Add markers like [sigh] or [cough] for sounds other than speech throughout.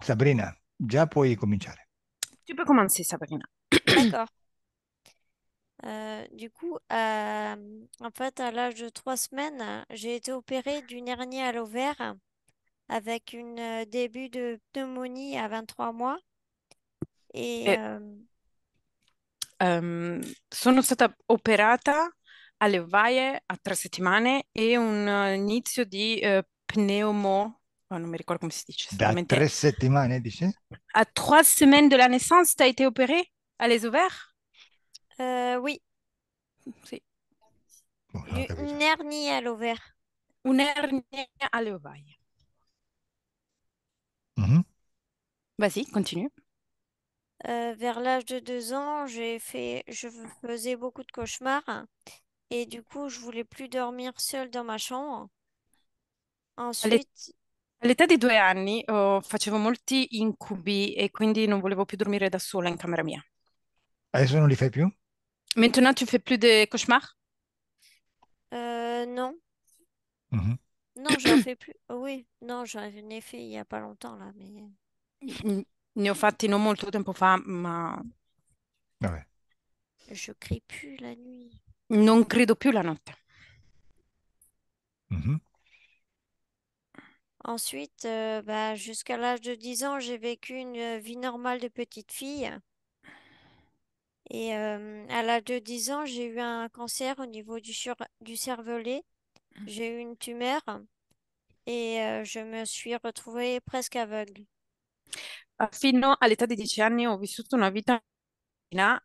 Sabrina, già puoi cominciare. Tu peux commencer, Sabrina. D'accord. Euh, du coup, euh, en fait, à l'âge de trois semaines, j'ai été opérée d'une hernie à l'ovaire avec un euh, début de pneumonie à 23 mois. Et, suis euh, euh... sono stata operata alle vaie a tre settimane e un eh, inizio di eh, pneumo non mi ricordo comme si dit, Da tre À trois semaines de la naissance, tu as été opéré à les ovaires euh, Oui. Une hernie à l'ovaire. Une hernie à Mm Vas-y, continue. Euh, vers l'âge de deux ans, fait, je faisais beaucoup de cauchemars et du coup, je voulais plus dormir seule dans ma chambre. Ensuite, All'età di due anni, oh, facevo molti incubi e quindi non volevo più dormire da sola in camera mia. Adesso non li fai più? Maintenant, tu fais plus de cauchemars? Euh, non, mhm. non, j'en fais plus. Oh, oui, non, j'en ai fait il y a pas longtemps là, mais Ne ho fatti non molto tempo fa, ma Vabbè. je crie plus la nuit. non credo più la notte. Mhm. Ensuite, euh, bah, jusqu'à l'âge de 10 ans, j'ai vécu une euh, vie normale de petite fille. Et euh, à l'âge de 10 ans, j'ai eu un cancer au niveau du, sur- du cervelet. Mmh. J'ai eu une tumeur et je me suis retrouvée presque aveugle. Ah, fino all'età di 10 anni ho vissuto una vita,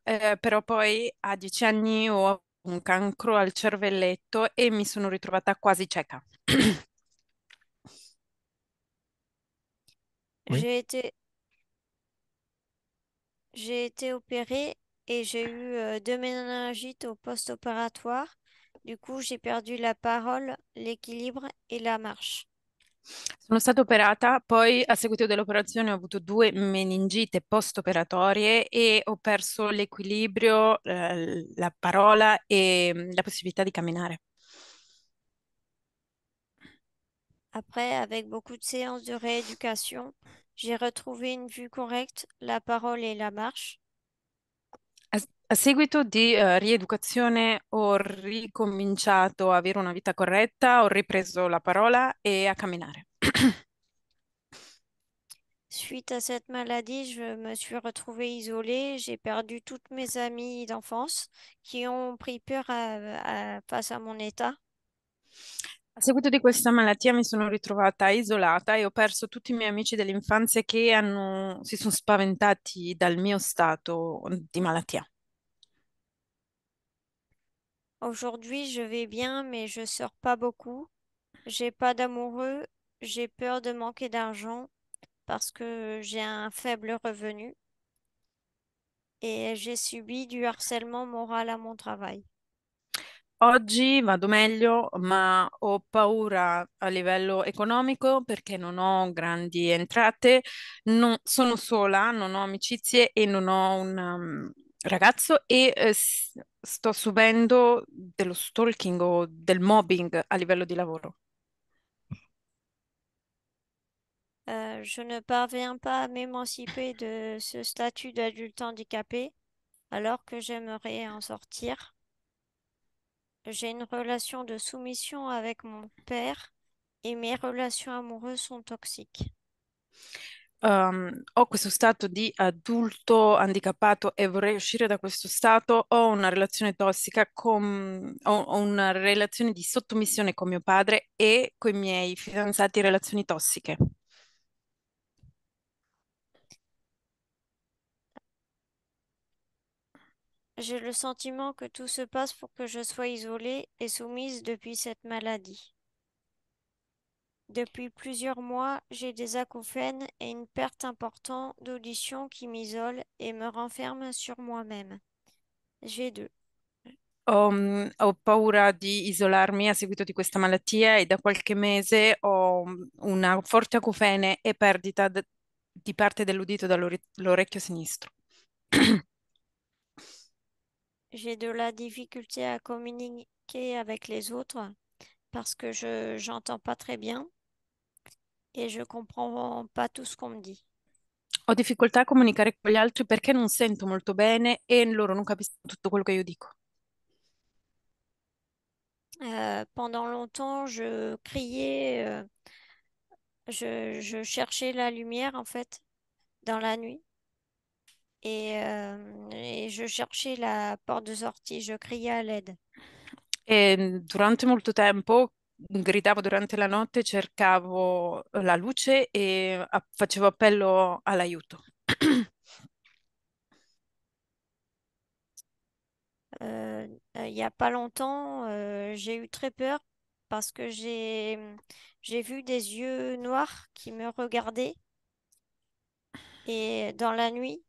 eh, però poi a 10 anni ho avuto un cancro al cervelletto e mi sono ritrovata quasi cieca. [clears throat] Oui. J'ai été, j'ai été opérée et j'ai eu euh, deux méningites au post-opératoire. Du coup, j'ai perdu la parole, l'équilibrio e la marche. Sono stata operata, poi a seguito dell'operazione ho avuto due meningite post-operatorie e ho perso l'equilibrio, eh, la parola e mm, la possibilità di camminare. Après, avec beaucoup de séances de rééducation, j'ai retrouvé une vue correcte, la parole et la marche. A seguito di eh, rieducazione ho ricominciato a avere una vita corretta, ho ripreso la parola e a camminare. [clears throat] Suite à cette maladie, je me suis retrouvée isolée. J'ai perdu toutes mes amis d'enfance qui ont pris peur face à mon état. A seguito di questa malattia mi sono ritrovata isolata e ho perso tutti i miei amici dell'infanzia che hanno, si sono spaventati dal mio stato di malattia. Aujourd'hui, je vais bien, mais je sors pas beaucoup. J'ai pas d'amoureux, j'ai peur de manquer d'argent parce que j'ai un faible revenu et j'ai subi du harcèlement moral à mon travail. Oggi vado meglio, ma ho paura a livello economico perché non ho grandi entrate, non, sono sola, non ho amicizie e non ho un um, ragazzo e eh, sto subendo dello stalking o del mobbing a livello di lavoro. Euh, je ne parviens pas à m'émanciper de ce statut d'adulte handicapé alors que j'aimerais en sortir. J'ai une relation de soumission avec mon père e mes relations amoureuses sont toxiques. Um, ho questo stato di adulto handicappato e vorrei uscire da questo stato, ho una relazione tossica, con, ho, ho una relazione di sottomissione con mio padre e con i miei fidanzati relazioni tossiche. J'ai le sentiment que tout se passe pour que je sois isolée et soumise depuis cette maladie. Depuis plusieurs mois, j'ai des acouphènes et une perte importante d'audition qui m'isole et me renferme sur moi-même. J'ai deux. J'ai mm, ho, paura di isolarmi a seguito di questa malattia e da qualche mese ho mm, una forte acufene e perdita di parte dell'udito dall'orecchio sinistro. [clears throat] j'ai de la difficulté à communiquer avec les autres parce que je n'entends pas très bien et je comprends pas tout ce qu'on me dit. Ho difficoltà a comunicare con gli altri perché non sento molto bene e loro non capiscono tutto quello che io dico. Euh, pendant longtemps, je criais, euh, je, je cherchais la lumière en fait dans la nuit. Euh, et, je cherchais la porte de sortie, je criais à l'aide. Et durante molto tempo gridavo durante la notte, cercavo la luce et facevo appello all'aiuto. Euh, il n'y a pas longtemps, euh, j'ai eu très peur parce que j'ai j'ai vu des yeux noirs qui me regardaient et dans la nuit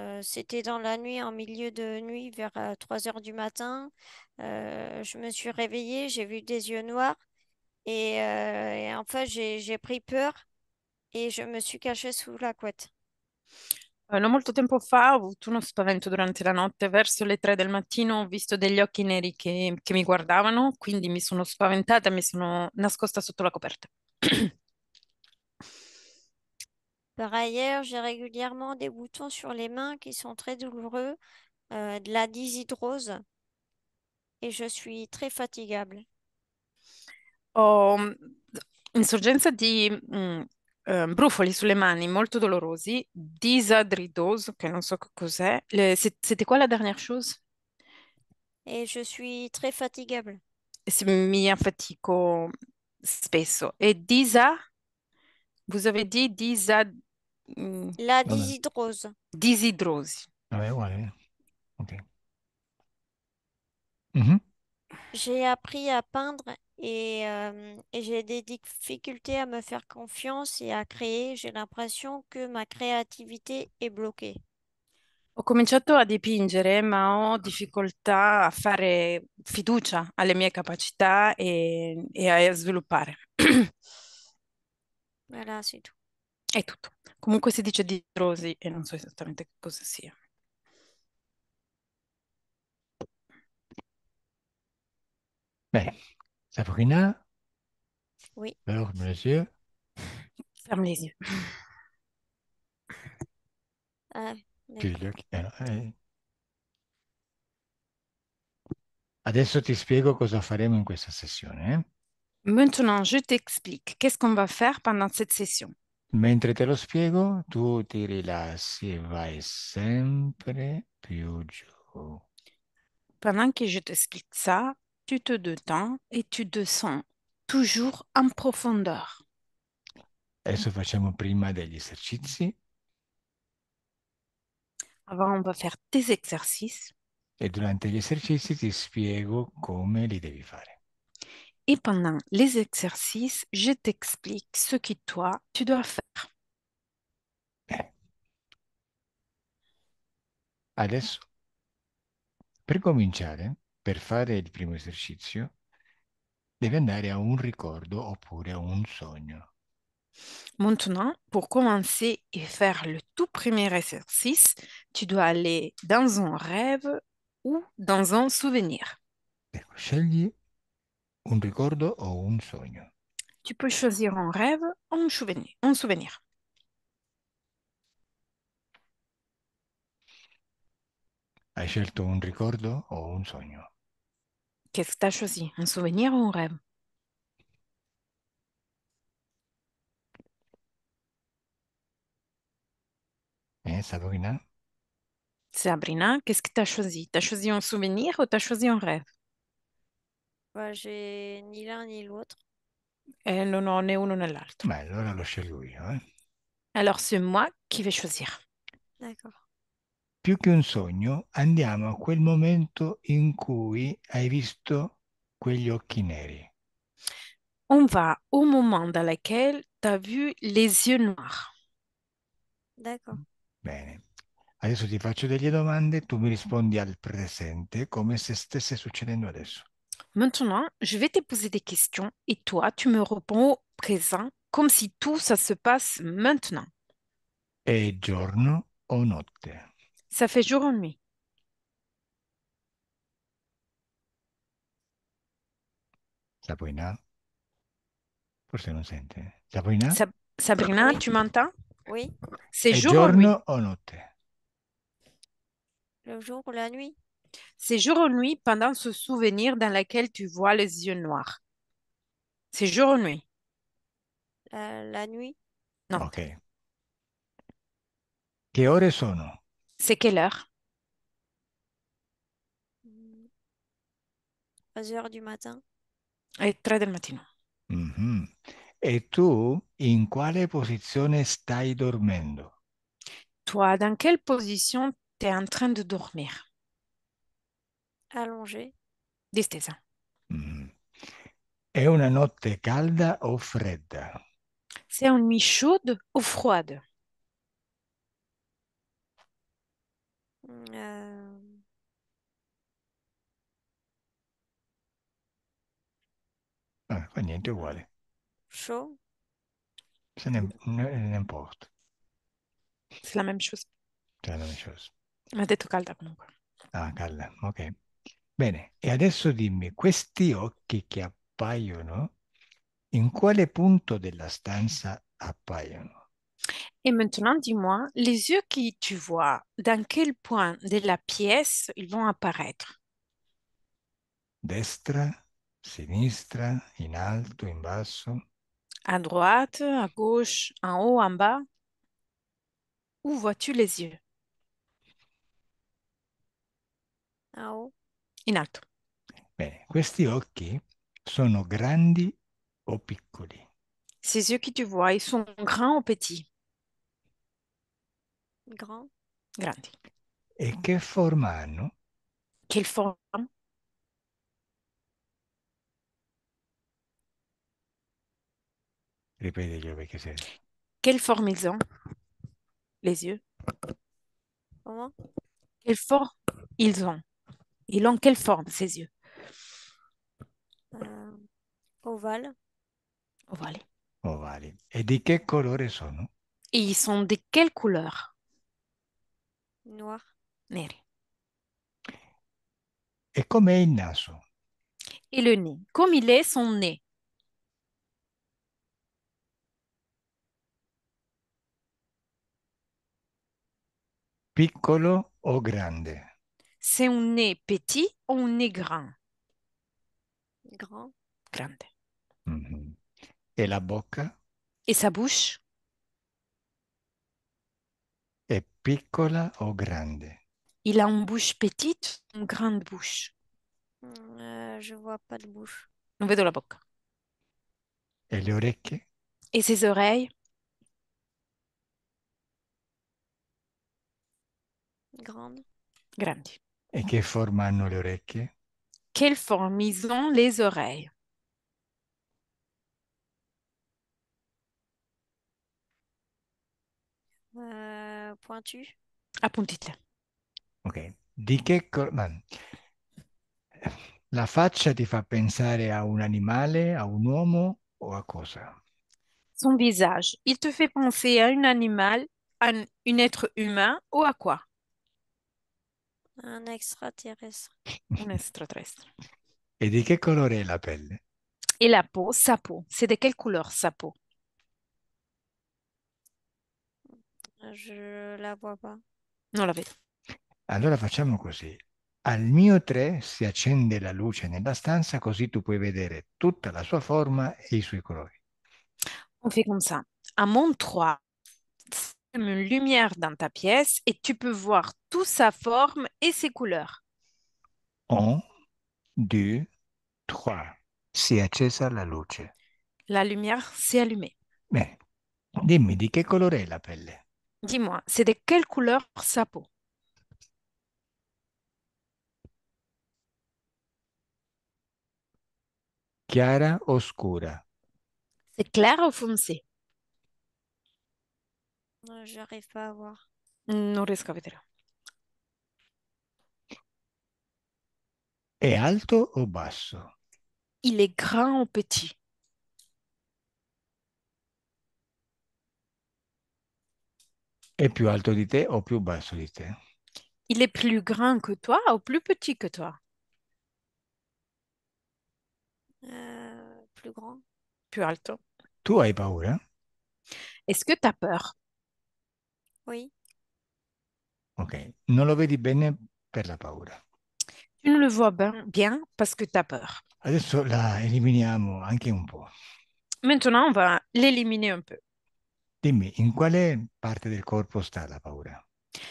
euh, c'était dans la nuit, en milieu de nuit, vers 3 euh, heures du matin. Euh, je me suis réveillée, j'ai vu des yeux noirs. Et, euh, en j'ai pris peur et je me suis cachée sous la couette. Non molto tempo fa ho avuto uno spavento durante la notte, verso le tre del mattino ho visto degli occhi neri che, che mi guardavano, quindi mi sono spaventata e mi sono nascosta sotto la coperta. [clears throat] Par ailleurs, j'ai régulièrement des boutons sur les mains qui sont très douloureux, euh, de la dyshidrose, et je suis très fatigable. Oh, ehm, insorgenza di mm, ehm, brufoli sulle mani molto dolorosi, disadridose, che non so che cos'è. C'était quoi la dernière chose? Et je suis très fatigable. E mi affatico spesso. E disa, vous avez dit disa, Mm. La Vabbè. disidrosi. Disidrosi. Vabbè, uguale. Eh. Ok. Mhm. J'ai appris à peindre et, euh, et j'ai des difficultés à me faire confiance et à créer. J'ai l'impression que ma créativité est bloquée. Ho cominciato a dipingere, ma ho difficoltà a fare fiducia alle mie capacità e, e a sviluppare. [clears throat] Voilà, c'est tout. tutto. Comunque si dice dirosi e non so esattamente cosa sia. Beh, Sabrina? Oui. Alors, monsieur? Ferme les yeux. gli occhi. Eh, eh. Adesso ti spiego cosa faremo in questa sessione. Eh? Maintenant, je t'explique. Qu'est-ce qu'on va faire pendant cette session? Mentre te lo spiego, tu ti rilassi e vai sempre più giù. Pendant che je t'explique ça, tu te détends e tu descends toujours en profondeur. Adesso facciamo prima degli esercizi. Avant, on va faire tes exercices. E durante gli esercizi ti spiego come li devi fare. Et pendant les exercices, je t'explique ce que toi, tu dois faire. Adesso, per cominciare, per fare il primo esercizio, andare a un ricordo oppure a un sogno. Maintenant, pour commencer et faire le tout premier exercice, tu dois aller dans un rêve ou dans un souvenir un ricordo ou un sogno. Tu peux choisir un rêve ou un souvenir. Un souvenir. un un Qu'est-ce que tu as choisi Un souvenir ou un rêve eh, Sabrina Sabrina, qu'est-ce que tu as choisi Tu as choisi un souvenir ou tu as choisi un rêve Bah, j'ai ni l'un ni l'autre. E eh, non ho né uno né l'altro. Ma allora lo scelgo io. eh. Alors, c'est moi qui vais choisir. D'accord. Più che un sogno, andiamo a quel momento in cui hai visto quegli occhi neri. On va au moment dans lequel tu as vu les yeux noirs. D'accord. Bene. Adesso ti faccio delle domande e tu mi rispondi al presente come se stesse succedendo adesso. Maintenant, je vais te poser des questions et toi, tu me réponds au présent comme si tout ça se passe maintenant. Et giorno o notte? Ça fait jour ou nuit. Sabrina? Forse non sente. Sabrina? Sabrina, tu m'entends? Oui. C'est jour ou nuit? Le jour ou la nuit? C'est jour ou nuit pendant ce souvenir dans lequel tu vois les yeux noirs. C'est jour ou nuit? La, la nuit. Non. Ok. heure sont? sono C'est quelle heure? 3 mm, heures du matin. Et eh, 3 del matin. Mhm. Et tu in quale posizione stai dormendo? Toi, dans quelle position tu es en train de dormir? allongé, distesa. est mm-hmm. È una notte calda o fredda? C'est une nuit chaude ou froide? Euh, Ah, fa niente uguale, chaud, Ça ne, ne- C'est la même chose. C'est la même chose. Ma dit detto calda comunque. Ah, calda, ok. Bene, e adesso dimmi, questi occhi che appaiono, in quale punto della stanza appaiono? Et maintenant, dis-moi, les yeux qui tu vois, dans quel point de la pièce ils vont apparaître Destra, sinistra, in alto, in basso, À droite, à gauche, en haut, en bas Où vois-tu les yeux En haut. in alto. Bene, questi occhi sono grandi o piccoli? Ces yeux que tu vois, sono grandi o ou petits? Grand. Grandi. E che forma hanno? Che forma? forme? io perché sei. Quelle forma ils ont? Les yeux? Comment? Quelle forma ils ont? Il en quelle forme, ses yeux euh, Ovale. Ovale. Et de quelles colore sont Et ils sont de quelle couleur Noir. Neri. Et comme est il naso Et le nez. Comme il est son nez Piccolo ou grande c'est on est petit, on est grand. Grand. Grande. Mm-hmm. Et la boca? Et sa bouche? Est piccola ou grande? Il a une bouche petite, une grande bouche. Mm, euh, je vois pas de bouche. Non vedo la bocca. Et les oreilles? Et ses oreilles? Grande. grande et quelle forme ont les oreilles? Quelle forme ont les oreilles? Euh, pointu. là. Ok. Di che la faccia ti fa pensare a un animale, a un uomo o a cosa? Son visage, il te fait penser à un animal, à un être humain ou à quoi? Un extraterrestre. Un extraterrestre. E di che colore è la pelle E la peau, sa peau. C'est de quelle couleur sa peau Je la vois pas. Non la vedo. Allora facciamo così. Al mio 3 si accende la luce nella stanza così tu puoi vedere tutta la sua forma e i suoi colori. On fait comme ça. À mon 3, une lumière dans ta pièce et tu peux voir toute sa forme et ses couleurs. Un, deux, trois. Si accesa la luce. La lumière s'est allumée. Mais, dimmi, di che colore è la pelle? Dis-moi, c'est de quelle couleur sa peau? Chiara, oscura. C'est clair ou foncé? Non, j'arrive pas à voir. Mm, no riesco a Est alto o basso? Il est grand ou petit? È più alto di te o più basso di te? Il est plus grand que toi ou plus petit que toi? Euh, plus grand. Plus alto. Tu hai paura? Est-ce que tu as peur? Oui. Ok. Non lo vedi bene per la paura. Tu ne le vois ben- bien parce que tu as peur. Adesso la eliminiamo anche un po'. Maintenant, on va l'éliminer un peu. Dimmi, in quale parte del corpo sta la paura?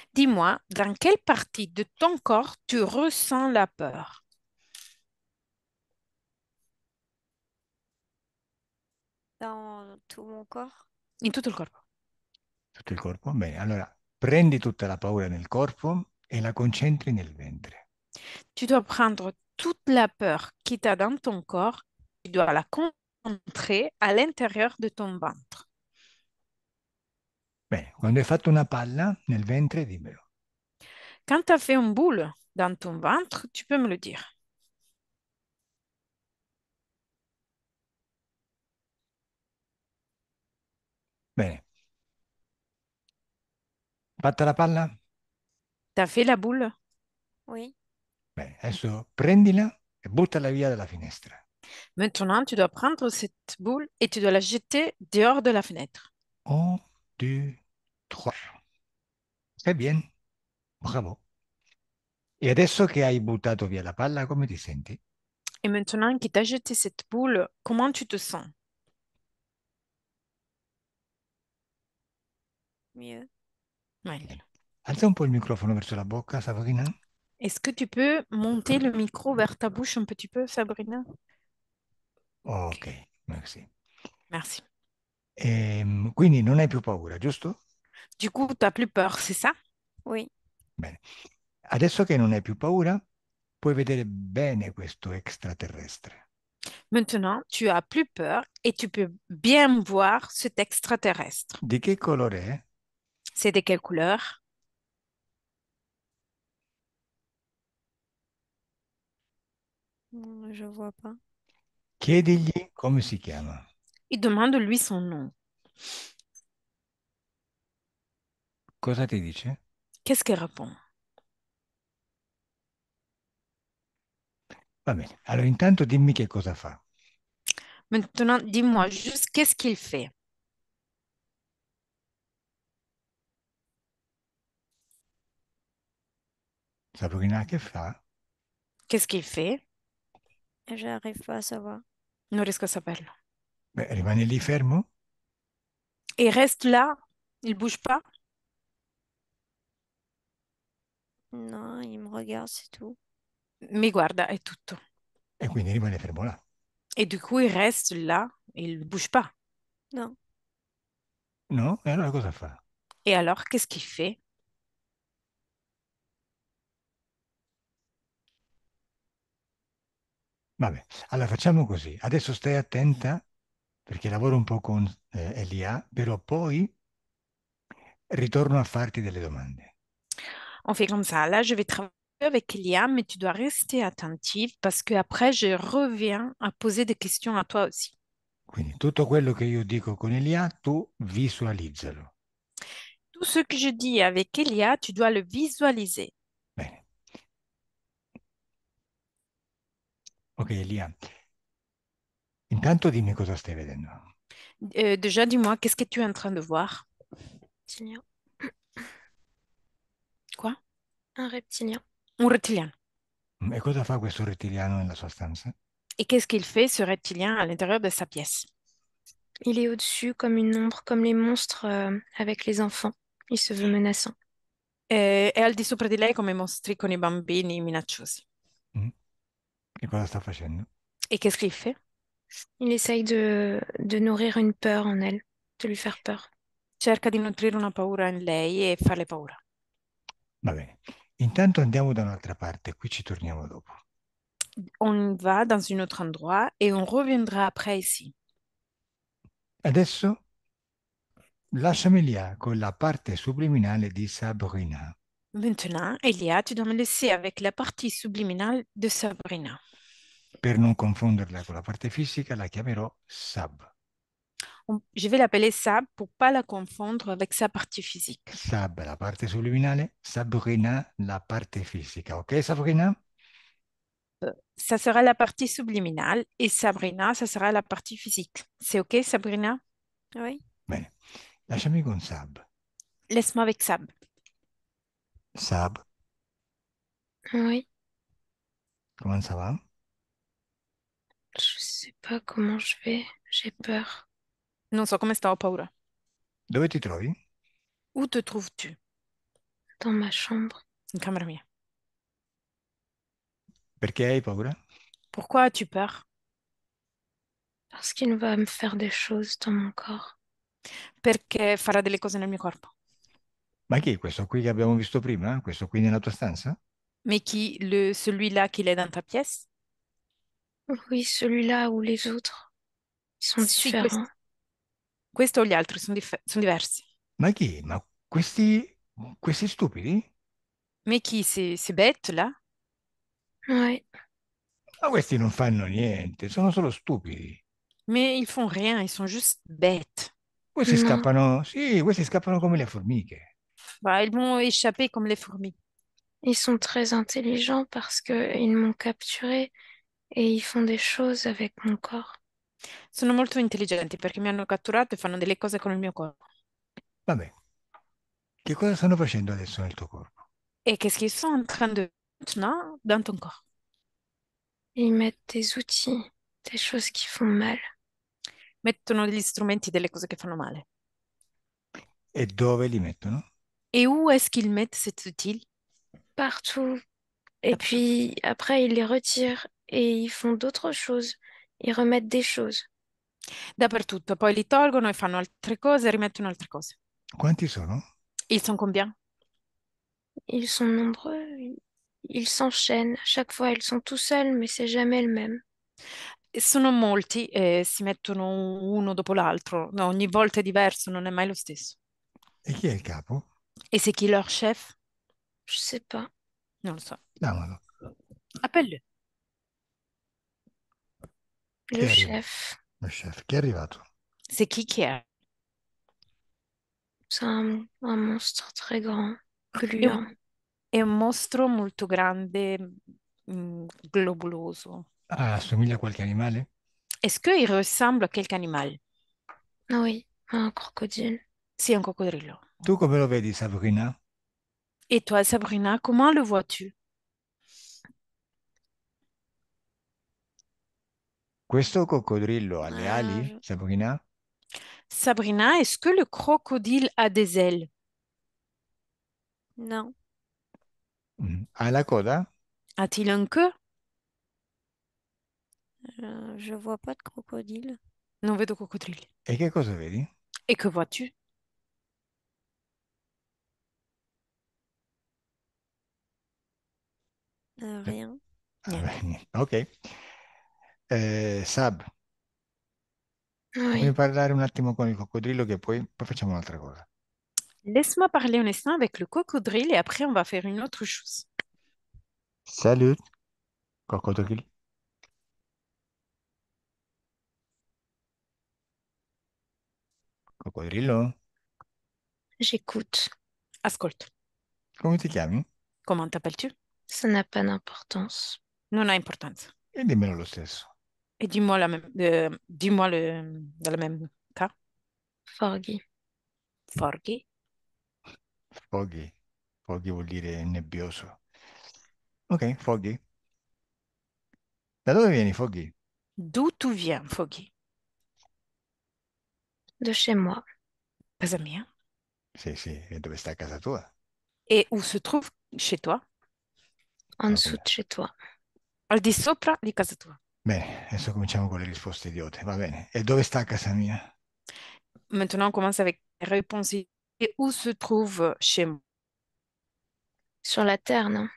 Dis-moi, dans quelle partie de ton corps tu ressens la peur? Dans tout mon corps. In tutto il corpo tutto il corpo? Bene, allora prendi tutta la paura nel corpo et la concentri nel ventre. Tu dois prendre toute la peur qui t'a dans ton corps, tu dois la concentrer à l'intérieur de ton ventre. Bene, quando hai fatto una palla nel ventre, dimmelo. Quand tu as fait une boule dans ton ventre, tu peux me le dire. Bene, Fatta la palla? T'as fait la boule? Oui. prends adesso prendila e buttala via dalla finestra. Maintenant, tu dois prendre cette boule et tu dois la jeter dehors de la fenêtre. Un, deux, trois. Très bien. Bravo. E adesso che hai buttato via la palla, come ti senti? Et maintenant que tu as jeté cette boule, comment tu te sens? Mieux. Ouais. un peu le vers la bocca, Sabrina. Est-ce que tu peux monter le micro vers ta bouche un petit peu, Sabrina Ok, merci. Merci. Donc, ehm, quindi non hai peur, paura, giusto? Du coup, tu n'as plus peur, c'est ça Oui. Bene. Adesso che non hai più paura, puoi vedere bene questo extraterrestre. Maintenant, tu as plus peur et tu peux bien voir cet extraterrestre. Di che colore è? C'est de quelle couleur Je vois pas. Che come si chiama? Il demande lui son nom. Cosa ti dice? Qu'est-ce qu'il répond? Va bene, allora intanto dimmi che cosa fa. Maintenant, dis-moi juste qu'est-ce qu'il fait. Sabrina, que fait Qu'est-ce qu'il fait J'arrive pas à savoir. Non ne a pas va le savoir. Il reste là Il ne bouge pas Non, il me regarde, c'est tout. Mi guarda, è tutto. E quindi rimane fermo là. Et du coup, il reste là, il bouge pas. Non. No? E allora cosa fa? Et alors, qu'est-ce qu'il fait Vabbè, allora facciamo così. Adesso stai attenta perché lavoro un po' con eh, Elia, però poi ritorno a farti delle domande. On fait comme ça. Là, je vais travailler avec Elia, mais tu dois rester attentive parce que après, je reviens à poser des questions à toi aussi. Quindi tutto quello che io dico con Elia, tu visualizzalo. Tout ce que je dis avec Elia, tu dois le visualiser. Ok, Elia. Intanto cosa stai vedendo. Euh, déjà, dis-moi, qu'est-ce que tu es en train de voir Reptilien. Quoi Un reptilien. Un reptilien. Mm, e et qu'est-ce qu'il fait, ce reptilien, à l'intérieur de sa pièce Il est au-dessus comme une ombre, comme les monstres euh, avec les enfants. Il se veut menaçant. Euh, et au-dessus de lui, comme lei monstres avec les enfants i E cosa sta facendo? E qu'est-ce qu'il fait Il essaye de, de nourrir une peur en elle, de lui faire peur. Cerca di nutrire una paura in lei e farle paura. Va bene. Intanto andiamo da un'altra parte, qui ci torniamo dopo. On va dans un autre endroit et on reviendra après ici. Adesso lasciami lì ah, con la parte subliminale di Sabrina. Maintenant, Elia, tu dois me laisser avec la partie subliminale de Sabrina. Pour ne pas la confondre avec la physique, physique, la j'appellerai Sab. Je vais l'appeler Sab pour ne pas la confondre avec sa partie physique. Sab, la partie subliminale, Sabrina, la partie physique. Ok, Sabrina? Euh, ça sera la partie subliminale et Sabrina, ça sera la partie physique. C'est ok, Sabrina? Oui. avec Sab. Laisse-moi avec Sab. Sab. Oui. Comment ça va? Je sais pas comment je vais. J'ai peur. Non so come stavo paura. Dove ti trovi? Où te trouves-tu? Dans ma chambre. In camera mia. Perché hai paura? Pourquoi as-tu peur? Parce qu'il va me faire des choses dans mon corps. Perché farà delle cose nel mio corpo. Ma chi è questo qui che abbiamo visto prima? Questo qui nella tua stanza? Ma chi? le, celui-là che est dans ta pièce? Oui, celui-là ou les autres. Ils sont Sì, différents. questo, questo o gli altri sono, dif- sono diversi. Ma chi? Ma questi, questi stupidi? Ma chi? ces, ces bêtes-là? Oui. Ma questi non fanno niente, sono solo stupidi. Mais ils font rien, ils sont juste bêtes. Questi No. scappano, sì, questi scappano come le formiche. Voilà, bah, ils m'ont échappé comme les fourmis. Ils sont très intelligents parce qu'ils m'ont capturé et ils font des choses avec mon corps. Sono molto intelligenti perché mi hanno catturato e fanno delle cose con il mio corpo. Vabbè. Che cosa stanno facendo adesso nel tuo corpo? Et qu'est-ce qu'ils sont en train de maintenant dans ton corps? Ils mettent des outils, des choses qui font mal. Mettono degli strumenti, delle cose che fanno male. E dove li mettono? Et où est-ce qu'ils mettent ces outil? Partout. Et puis après, ils les retirent et ils font d'autres choses. Ils remettent des choses. Dappertutto, poi li tolgono e fanno altre cose e rimettono altre cose. Quanti sono? Ils sont combien? Ils sont nombreux, ils s'enchaînent. chaque fois, ils sont tout seuls, mais c'est jamais le même. Sono molti e si mettono uno dopo l'altro. No, ogni volta è diverso, non è mai lo stesso. Et qui est le capo? Et c'est qui leur chef Je sais pas. Non, ça. Non, non, Appelle-le. Le chef. Le chef, Qui à toi C'est qui qui est C'est un, un, monstre très grand, gluant. È un mostro molto grande, mm, globuloso. Ah, ressemble à qualche animal Est-ce qu'il ressemble à quelque animal? Ah oui, un crocodile. Sì, un crocodile. Tu come lo vedi, Sabrina? Et toi, Sabrina, comment le vois-tu? Questo coccodrillo ha le ali, euh, Sabrina? Sabrina, est-ce que le crocodile a des ailes? Non. Mm. A la coda? A-t-il un queue? Euh, je ne vois pas de crocodile. Non vedo crocodile. E che cosa vedi? Et que vois-tu? rien. Ah [laughs] ok. Eh, Sab, fammi Vai. parler un avec le il et puis poi, poi facciamo autre chose. Laisse-moi parler un instant avec le cocodrille et après on va faire une autre chose. Salut, cocodrilo. Cocodrilo. J'écoute. Ascolte. Comment tu t'appelles? Comment t'appelles-tu? Ça n'a pas d'importance. Non ha n'a E stesso. Et dis-moi la même, euh, dis-moi le, dans le même cas. Foggy. Foggy. Foggy. Foggy vuol dire nebbioso. Ok, Foggy. D'où dove vieni, Foggy? D'où tu viens, Foggy? De chez moi. Pas Casa mia. si. sì, e dove sta casa tua? Et où se trouve chez toi? En dessous de chez toi. Al di sopra di casa tua. Bene, adesso cominciamo con le risposte idiote, va bene. E dove sta casa mia? Maintenant, on commence avec les réponses Et où se trouve chez moi? Sur la terre, non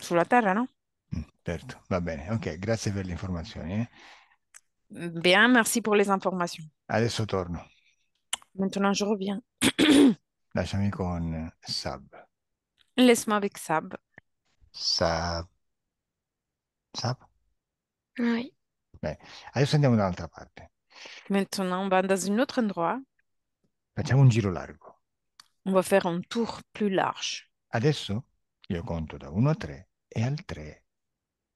Sur la terre, non mm, certo, va bene. Ok, grazie per le informazioni. Eh. Bien, merci pour les informations. Adesso torno. Maintenant, je reviens. Laisse-moi con Sab. Laisse-moi avec Sab sa... Sabe? Oui. Beh, adesso andiamo da un'altra parte. Maintenant, on va dans un autre endroit. Facciamo un giro largo. On va faire un tour plus large. Adesso io conto da 1 a 3 e al 3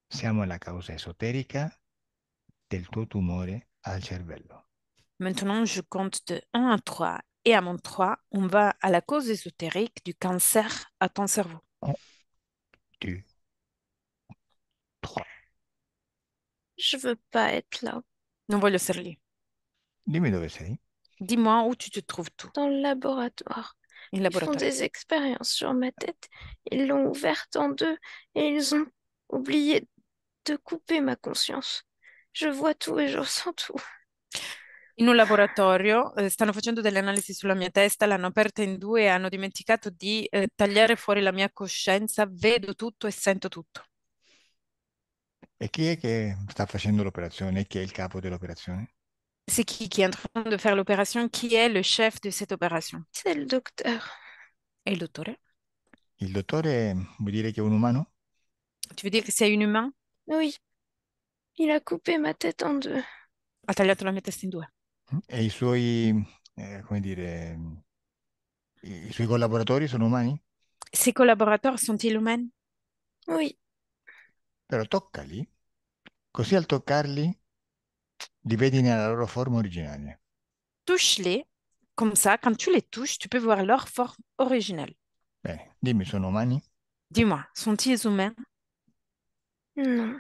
siamo alla causa esoterica del tuo tumore al cervello. Maintenant, je compte de 1 à 3 et à mon 3, on va à la cause ésotérique du cancer à ton cerveau. Oh. Je ne Je veux pas être là. Non, Dis-moi où tu te trouves tout. Dans le laboratoire. Ils font des expériences sur ma tête. Ils l'ont ouverte en deux et ils ont oublié de couper ma conscience. Je vois tout et je ressens tout. in un laboratorio, eh, stanno facendo delle analisi sulla mia testa, l'hanno aperta in due e hanno dimenticato di eh, tagliare fuori la mia coscienza, vedo tutto e sento tutto. E chi è che sta facendo l'operazione? Chi è il capo dell'operazione? l'opération C'est qui qui est en train de faire l'opération Qui est le chef de cette opération C'est le docteur. Et le docteur Il dottore vuol dire che è un umano? Tu veux dire que c'est un humain Oui. Il a coupé ma tête en deux. Ha tagliato la mia testa in due. E i suoi, eh, come dire, i suoi collaboratori sono umani? Ses collaborateurs sont-ils humains? Oui. Però toccali, così al toccarli li vedi nella loro forma originaria. Touche-les, come ça, quando tu li touches, tu peux voir leur forma originale. Bene, dimmi, sono umani? dis sono sont-ils humains? Non.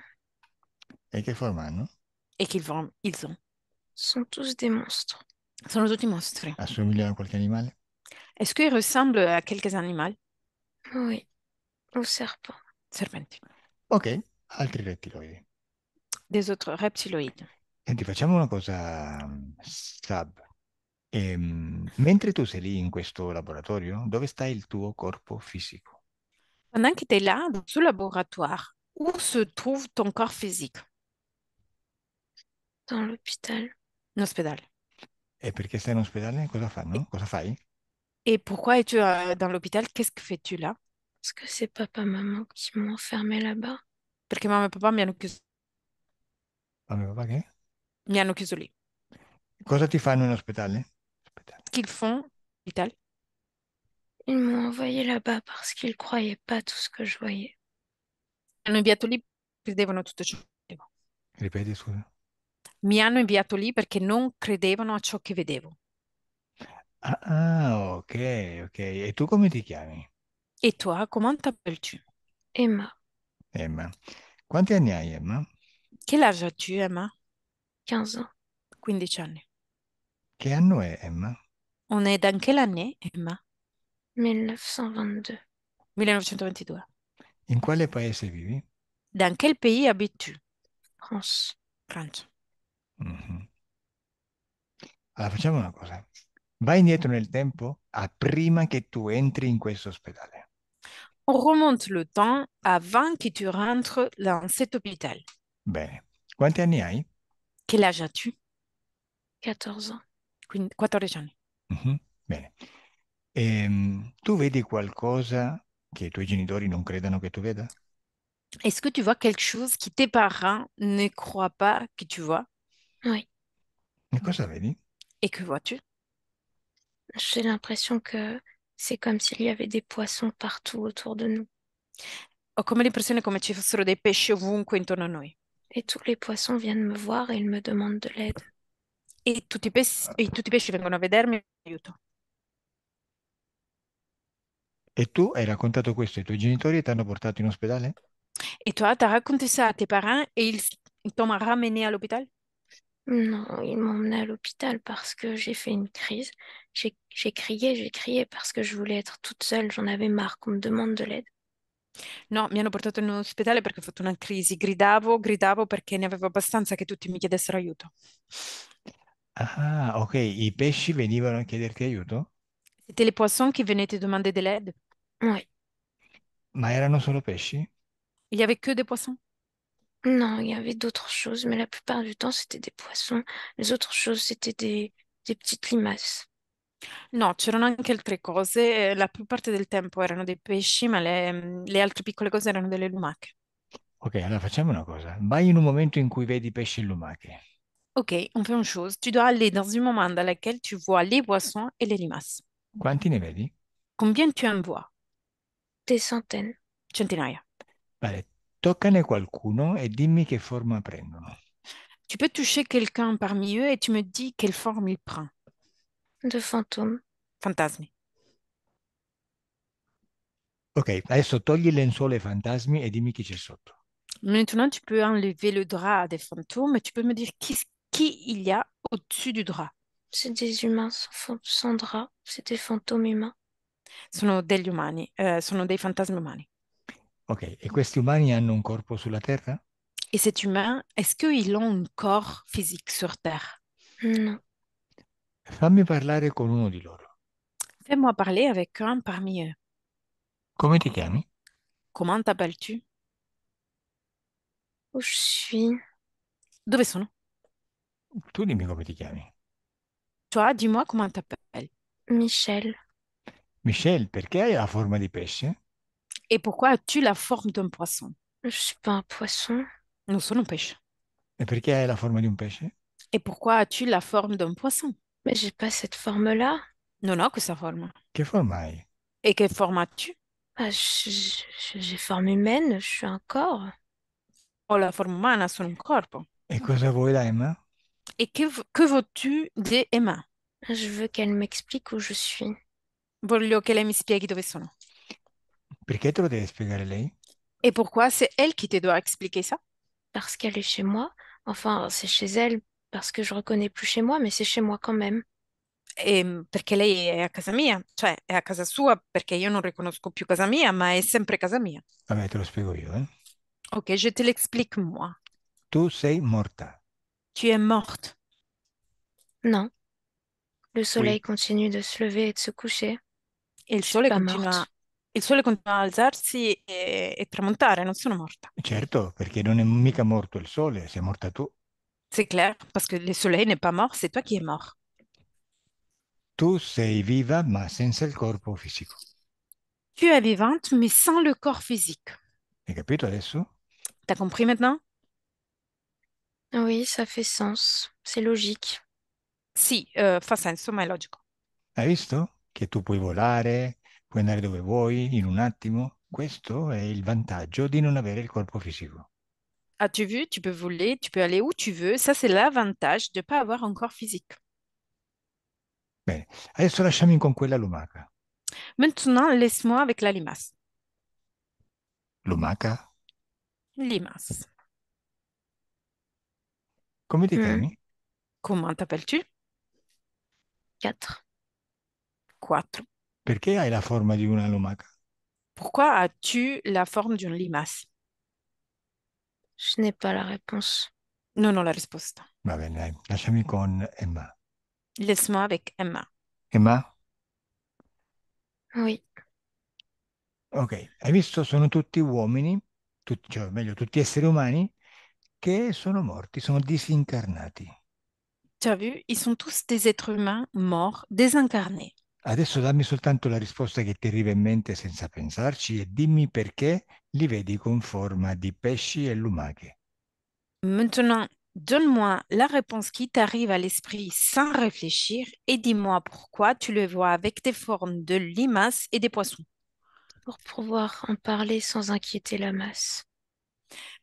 E che forma hanno? E che forma ils ont? sont tous des monstres. Sono tutti mostri. Assomigliano à quelque animal Est-ce qu'ils ressemblent à quelques animaux? Oui, Ou serpent. Serpenti. Ok, altri reptiloïdes. Des autres reptiloïdes. Et facciamo una cosa, Sab. Ehm, mentre tu sei lì in questo laboratorio, dove sta il tuo corpo Pendant que tu es là, dans ce laboratoire, où se trouve ton corps physique? Dans l'hôpital in ospedale. E eh, perché stai in ospedale? Eh, cosa fanno? E, eh. Cosa fai? E pourquoi es-tu euh, dans l'hôpital? Qu'est-ce que fais-tu là? Parce que c'est papa, maman qui m'ont enfermé là-bas. Perché mamma e papà mi hanno chiuso, Mamma e papà che? mi hanno chiuso lì. Cosa ti fanno in ospedale? Ospedale. Qu'ils font, l'hôpital, Ils m'ont envoyé là-bas parce qu'ils croyaient pas tout ce que je voyais. hanno inviato lì, devono tutto ciò. Ripeti, scusa. mi hanno inviato lì perché non credevano a ciò che vedevo. Ah, ah ok, ok. E tu come ti chiami? E tu, ah, comment t'appelles-tu? Emma, Emma. Quanti anni hai, Emma? Quel âge as-tu, Emma? 15 15 anni. Che anno è, Emma? On est dans quelle année, Emma? 1922. 1922. In quale paese vivi? Dans quel pays habites-tu? France. Francia. Allora facciamo una cosa, vai indietro nel tempo a prima che tu entri in questo ospedale. On remonte le temps avant que tu rentres dans cet hôpital. Bene, quanti anni hai? Quel âge as-tu? 14 ans. Quindi 14 anni. mm Bene. Ehm, tu vedi qualcosa che i tuoi genitori non credano che tu veda? Est-ce que tu vois quelque chose qui tes parents ne croient pas que tu vois? Oui. quoi j'avais Et que vois-tu? J'ai l'impression que c'est comme s'il y avait des poissons partout autour de nous. Ho come l'impressione come ci fossero dei pesci ovunque intorno a noi. Et tous les poissons viennent me voir et ils me demandent de l'aide. E tutti les poissons e tutti i pesci vengono a vedermi e aiuto. E tu as raccontato questo ai tuoi genitori e ti hanno portato in ospedale? E raconté ça à tes parents et ils t'ont ramené à l'hôpital? Non, ils m'ont emmené à l'hôpital parce que j'ai fait une crise. J'ai, crié, j'ai crié parce que je voulais être toute seule, j'en avais marre qu'on me demande de l'aide. No, mi hanno portato in ospedale perché ho fatto una crisi. Gridavo, gridavo perché ne avevo abbastanza che tutti mi chiedessero aiuto. Ah, ok. I pesci venivano a chiederti aiuto? Siete les poissons qui venaient te e demander de l'aide. Oui. Ma erano solo pesci? E Il n'y avait que des poissons. Non, il y avait d'autres choses, mais la plupart du temps, c'était des poissons. Les autres choses, c'était des, des petites limaces. Non, c'erano anche altre cose. Eh, la plupart du del tempo erano dei pesci, ma le, mm, le altre piccole cose erano delle lumache. Ok, allora facciamo una cosa. Vai in un momento in cui vedi pesci et lumache. Ok, on fait une chose. Tu dois aller dans un moment dans lequel tu vois les poissons et les limaces. Quanti ne vedi? Combien tu en vois? Des centaines. Centinaia e Tu peux toucher quelqu'un parmi eux et tu me dis quelle forme il prend. De fantômes. Fantasmes. Ok, adesso togli e fantasmi e dimmi chi c'è sotto. Maintenant, tu peux enlever le drap des fantômes et tu peux me dire qui, il y a au-dessus du drap. C'est des humains sans, sans drap, c'est des fantômes humains. Sono degli umani, fantasmes eh, sono dei fantasmi Ok, e questi umani hanno un corpo sulla Terra? E questi umani, est-ce qu'ils ont un corps physique sur Terre No. Fammi parlare con uno di loro. Fais-moi parler avec un parmi eux. Come ti chiami? Comment t'appelles-tu Où je suis Dove sono? Tu dimmi come ti chiami. Toi, dis-moi comment t'appelles. Michel. Michel, perché hai la forma di pesce? Et pourquoi as-tu la forme d'un poisson Je ne suis pas un poisson. Nous sommes un pêche. Et pourquoi as-tu la forme d'un pêche Et pourquoi as-tu la forme d'un poisson Mais j'ai pas cette forme-là. Non, non, que sa forme. Quelle forme as-tu Et quelle forme as-tu ah, J'ai forme humaine, je suis un corps. Oh, la forme humaine, suis un corps. Et cosa vuoi da Emma Et que, que veux-tu d'Emma Je veux qu'elle m'explique où je suis. Voglio che lei mi spieghi dove sono. Pourquoi tu dois expliquer à Et pourquoi c'est elle qui te doit expliquer ça? Parce qu'elle est chez moi. Enfin, c'est chez elle parce que je ne reconnais plus chez moi, mais c'est chez moi quand même. Et parce qu'elle est à casa mia, cioè è a casa sua parce que je ne reconnais plus casa mia, ma è sempre casa mia. Vabbè, te lo spiego io, eh. Ok, je te l'explique moi. Tu es morte. Tu es morte. Non. Le soleil continue de se lever et de se coucher. Et le soleil continue pas il sole continua ad alzarsi e, e tramontare, non sono morta. Certo, perché non è mica morto il sole, sei morta tu. C'est clair, parce que le soleil n'est pas mort, c'est toi qui es mort. Tu sei viva ma senza il corpo fisico. Tu es vivante mais sans le corps physique. Hai capito adesso? T'as compris maintenant? Oui, ça fait sens, c'est logique. Sì, eh, fa senso, ma è logico. Hai visto che tu puoi volare, puoi andare dove vuoi in un attimo. Questo è il vantaggio di non avere il corpo fisico. Ah, tu vu, tu peux voler, tu peux aller où tu veux. Ça, c'est l'avantage de ne pas avoir un corps physique. Bene, adesso lasciami con quella lumaca. Maintenant, laisse-moi avec la limace. Lumaca? Limace. Come ti mm. chiami? Comment t'appelles-tu? 4. 4. Perché hai la forma di una lumaca? Pourquoi as-tu la forme d'une limace Je n'ai pas la réponse. Non non, la risposta. Va bene, dai, lasciami con Emma. Laisse-moi avec Emma. Emma? Oui. Ok, hai visto? Sono tutti uomini, tutti, cioè meglio, tutti esseri umani che sono morti, sono disincarnati. Tu as vu? Ils sont tous des êtres humains morts, désincarnés. Adesso dammi soltanto la risposta che ti arriva in mente senza pensarci e dimmi perché li vedi con forma di pesci e lumache. Maintenant, donne-moi la réponse qui t'arrive à l'esprit sans réfléchir et dis-moi pourquoi tu le vois avec des formes de limaces et des poissons. Pour pouvoir en parler sans inquiéter la masse.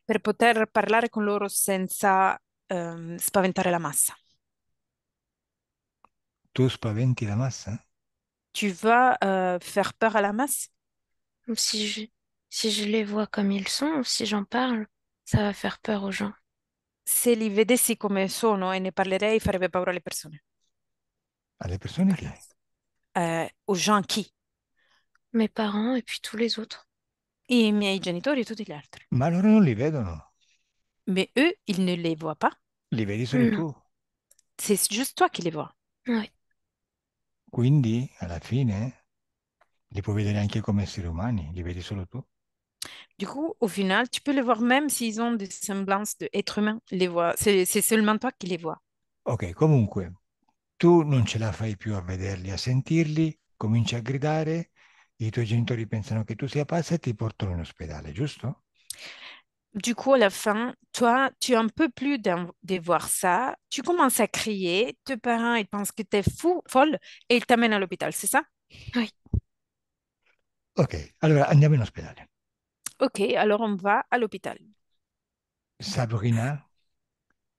Per poter parlare con loro senza ehm, spaventare la massa. Tu spaventi la massa? tu vas euh, faire peur à la masse. Si je, si je les vois comme ils sont, si j'en parle, ça va faire peur aux gens. Se li vedessi come sono e ne parlerei, farebbe paura alle persone. les personnes qui Euh, aux gens qui? Mes parents et puis tous les autres. I miei genitori e tutti gli altri. ils ne les voient pas. Mais eux, ils ne les voient pas. Les vedi sont Mm. C'est juste toi qui les vois. Oui. Quindi alla fine li puoi vedere anche come esseri umani, li vedi solo tu. Du coup, au final, tu peux les voir même s'ils ont des semblances d'êtres humains. Les voix, c'est, c'est seulement toi qui les vois. Ok, comunque, tu non ce la fai più a vederli, a sentirli, cominci a gridare, i tuoi genitori pensano che tu sia pazza e ti portano in ospedale, giusto? du coup, à la fin, toi, tu un peux plus de voir ça. Tu commences à crier. Tes parents, ils pensent que tu es fou, folle, et ils t'amènent à l'hôpital, c'est ça? Oui. Ok, Alors, andiamo in Ok, alors on va à l'hôpital. Sabrina,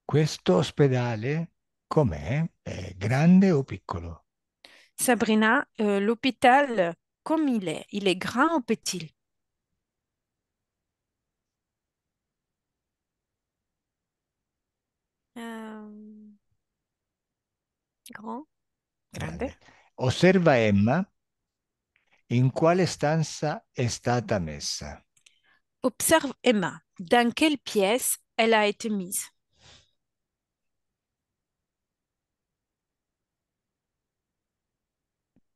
questo ospedale com'è? È grande o piccolo? Sabrina, euh, l'hôpital, comme il est, il est grand ou petit? Grand. Grande. Osserva Emma in quale stanza è stata messa. Observe Emma. Dans quelle pièce elle a été mise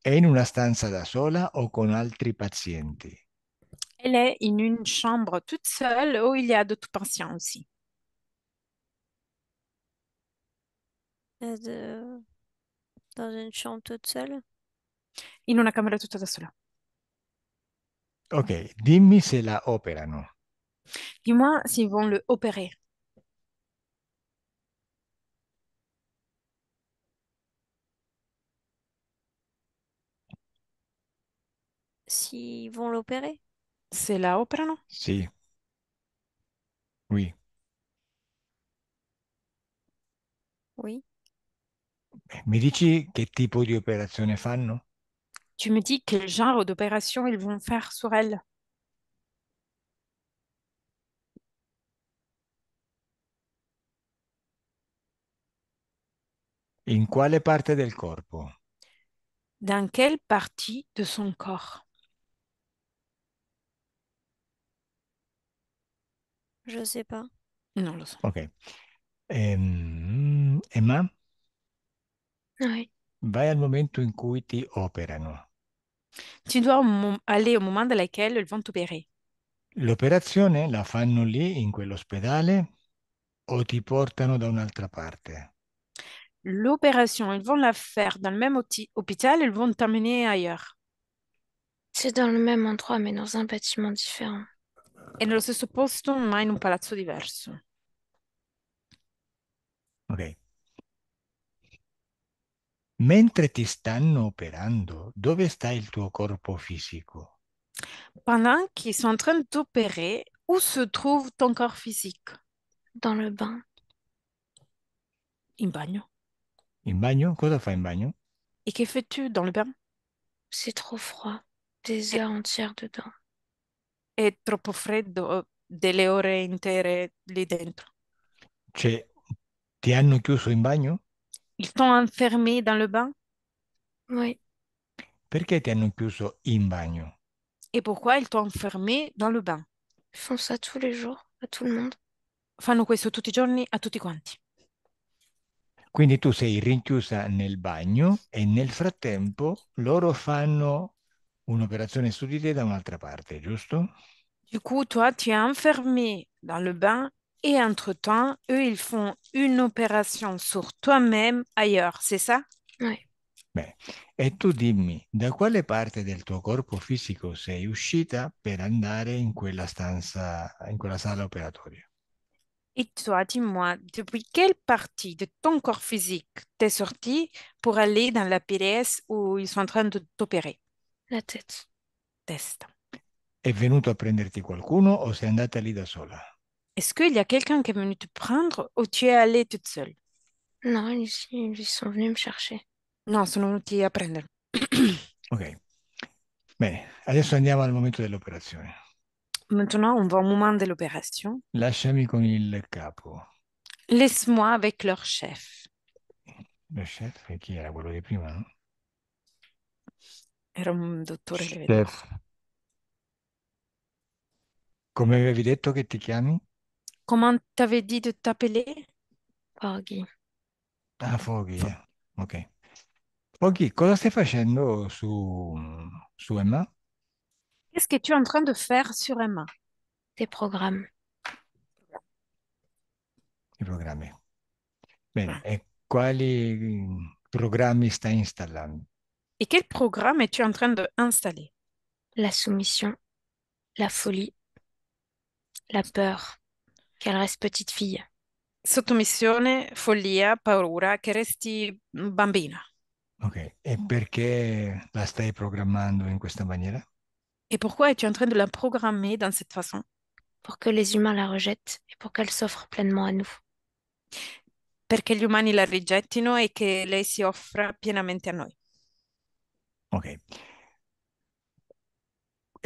È in una stanza da sola o con altri pazienti? Elle est in une chambre toute seule ou il y a d'autres patients aussi. Euh, dans une chambre toute seule. in una la tutta toute seule. Ok, dimmi c'est la operano. Dis-moi s'ils vont le opérer. S'ils vont l'opérer. C'est la non oui. Oui. Mi dici che tipo di operazione fanno? Tu me dis quel genre d'opération ils vont faire sur elle. In quale parte del corpo? Dans quelle partie de son corps Je sais pas. Non, lo so. Ok. Ehm, Emma? Vai al momento in cui ti operano. Tu dois au mom- aller au moment dans lequel ils vont t'opérer. L'operazione la fanno lì, in quell'ospedale, o ti portano da un'altra parte? L'opération, ils vont la faire dans le même hôti- hôpital, ils vont t'amener ailleurs. C'est dans le même endroit, mais dans un bâtiment différent. E nello stesso posto, ma in un palazzo diverso. Ok. mentre ti stanno operando, dove sta il tuo corpo fisico? Pendant qu'ils sont en train d'opérer, où se trouve ton corps physique Dans le bain. In bagno. In bagno Cosa fai in bagno Et que fais-tu dans le bain C'est trop froid. Des heures entières dedans. È troppo freddo, oh, delle ore intere lì dentro. Cioè, ti hanno chiuso in bagno Ils t'ont enfermé dans le bain Oui. Perché ti hanno chiuso in bagno? E perché ils t'ont enfermé dans le bain? Ils ça tous les jours, à tout le monde. Fanno questo tutti i giorni a tutti quanti. Quindi tu sei rinchiusa nel bagno e nel frattempo loro fanno un'operazione su di te da un'altra parte, giusto? Du coup, toi, tu es enfermé dans le bain Et entre-temps, eux, ils font une opération sur toi-même ailleurs, c'est ça Oui. Mais E tu dimmi da quale parte del tuo corpo fisico sei uscita per andare in quella stanza, in quella sala operatoria? Et toi, dis-moi, depuis quelle partie de ton corps physique t'es sorti pour aller dans la PDS où ils sont en train de t'opérer? La tête. Testa. È venuto a prenderti qualcuno o sei andata lì da sola? Est-ce qu'il y a quelqu'un qui est venu te prendre ou tu es allée toute seule? Non, ils, sont venus me chercher. Non, ils sont venus a prendre. [coughs] Ok. Bene, adesso andiamo al momento dell'operazione. Maintenant, on va au moment de l'opération. Lasciami con il capo. Laisse-moi avec leur chef. Le chef qui qui? era quello di prima, non Era un dottore che Chef, come avevi detto che ti chiami? Comment t'avais dit de t'appeler? Foggy. Ah, Foggy, ok. Foggy, cosa stai facendo su, sur Emma? Qu'est-ce que tu es en train de faire sur Emma? Des programmes. Des programmes. Ben, et e quali programmi stai installando? Et quel programme es-tu en train d'installer? La soumission, la folie, la peur, Qu'elle reste petite fille. Sottomissione, follia, paura, che resti bambina. Ok, e mm. perché la stai programmando in questa maniera? Et pourquoi es-tu en train de la programmer dans cette façon Pour que les humains la rejettent et pour qu'elle s'offre pleinement à nous. Perché gli umani la rigettino e che lei si offra pienamente a noi. Ok.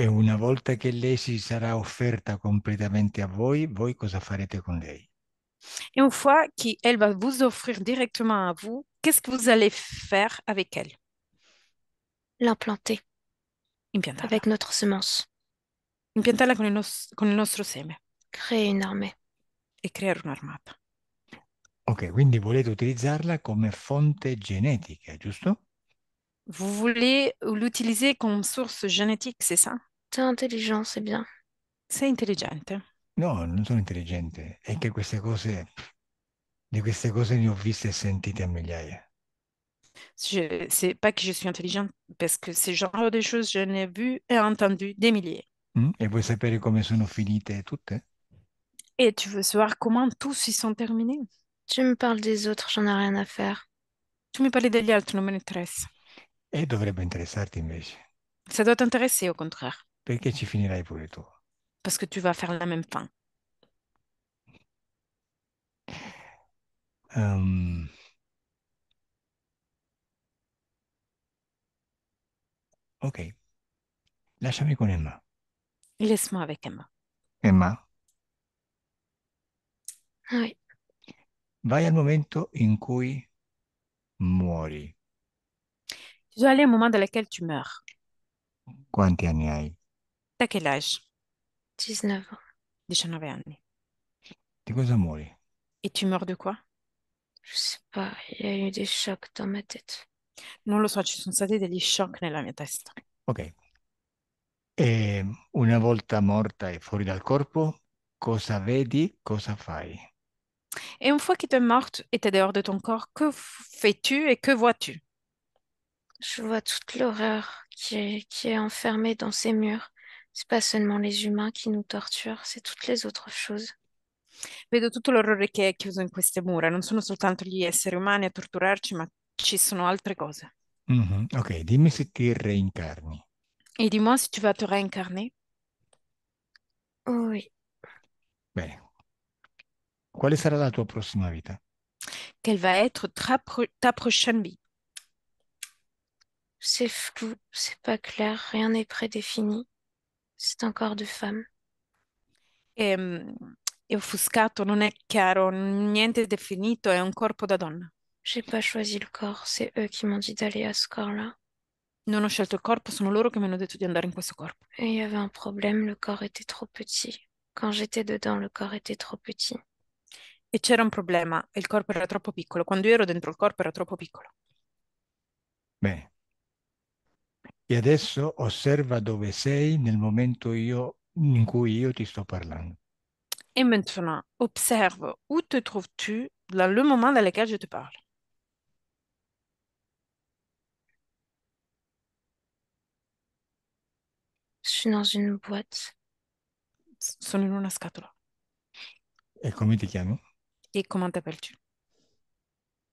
E una volta che lei si sarà offerta completamente a voi, voi cosa farete Et une fois elle va vous offrir directement à vous, qu'est-ce que vous allez faire avec elle L'implanter. Avec notre semence. Impiantarla con il, nos- con il nostro seme. Créer une armée. E creare un'armata. Ok, quindi volete utilizzarla come fonte genetica, giusto? Vous voulez l'utiliser comme source génétique, c'est ça T'es intelligent, c'est bien. C'est intelligente? non sono intelligente, è che queste cose, di queste cose ne ho viste e sentite a migliaia. Je, c'est pas que je suis intelligente, parce que ce genre de choses, je n'ai vu et entendu des milliers. Mm? et vous savez comment elles sont finies toutes Et tu veux savoir comment tous y sont terminés? Tu me parles des autres, j'en ai rien à faire. Tu me parles des autres, non me ne m'intéresse pas. Et Ça doit t'intéresser, au contraire. Perché ci finirai pure tu? Parce que tu vas faire la même fin. Um... Ok, lasciami con Emma. Laisse-moi avec Emma. Emma, Oui. vai al momento in cui muori. Tu dois aller au moment dans lequel tu meurs. Quanti anni hai? T'as quel âge? 19 ans. 19 anni. tu Et tu meurs de quoi? Je sais pas, il y a eu des chocs dans ma tête. Non lo so, ci sono stati degli shock nella mia testa. Ok. E una volta morta e fuori dal corpo, cosa vedi, cosa fai? Et une fois que tu es morte et tu es dehors de ton corps, que fais-tu et que vois-tu? Je vois toute l'horreur qui qui est enfermée dans ces murs c'est pas seulement les humains qui nous torturent, c'est toutes les autres choses. Vedo tutto l'orrore qui est chiuso in ces murs. non sont soltanto gli esseri umani a torturarci, ma ci il altre mm-hmm, e a d'autres choses. Ok, dis-moi dimmi si tu réincarnes. Et dis-moi si tu vas te réincarner. Oui. Bien. Quelle sera ta prochaine vie Quelle va être ta, prochaine vie? C'est flou, c'est pas clair, rien n'est prédéfini. C'est un corps de femme. È, ehm, è offuscato, non è chiaro, niente definito, è un corpo da donna. J'ai pas choisi le corps, c'est eux qui m'ont dit d'aller à ce corps-là. Non ho scelto il corpo, sono loro che mi hanno detto di andare in questo corpo. Et il y avait un problème, le corps était trop petit. Quand j'étais dedans, le corps était trop petit. E c'era un problema, il corpo era troppo piccolo. Quando io ero dentro il corpo era troppo piccolo. Beh, Et e maintenant, observe où te trouves-tu dans le moment dans lequel je te parle. Je suis dans une boîte. Sono in una scatola. E come Et comment t'appelles-tu?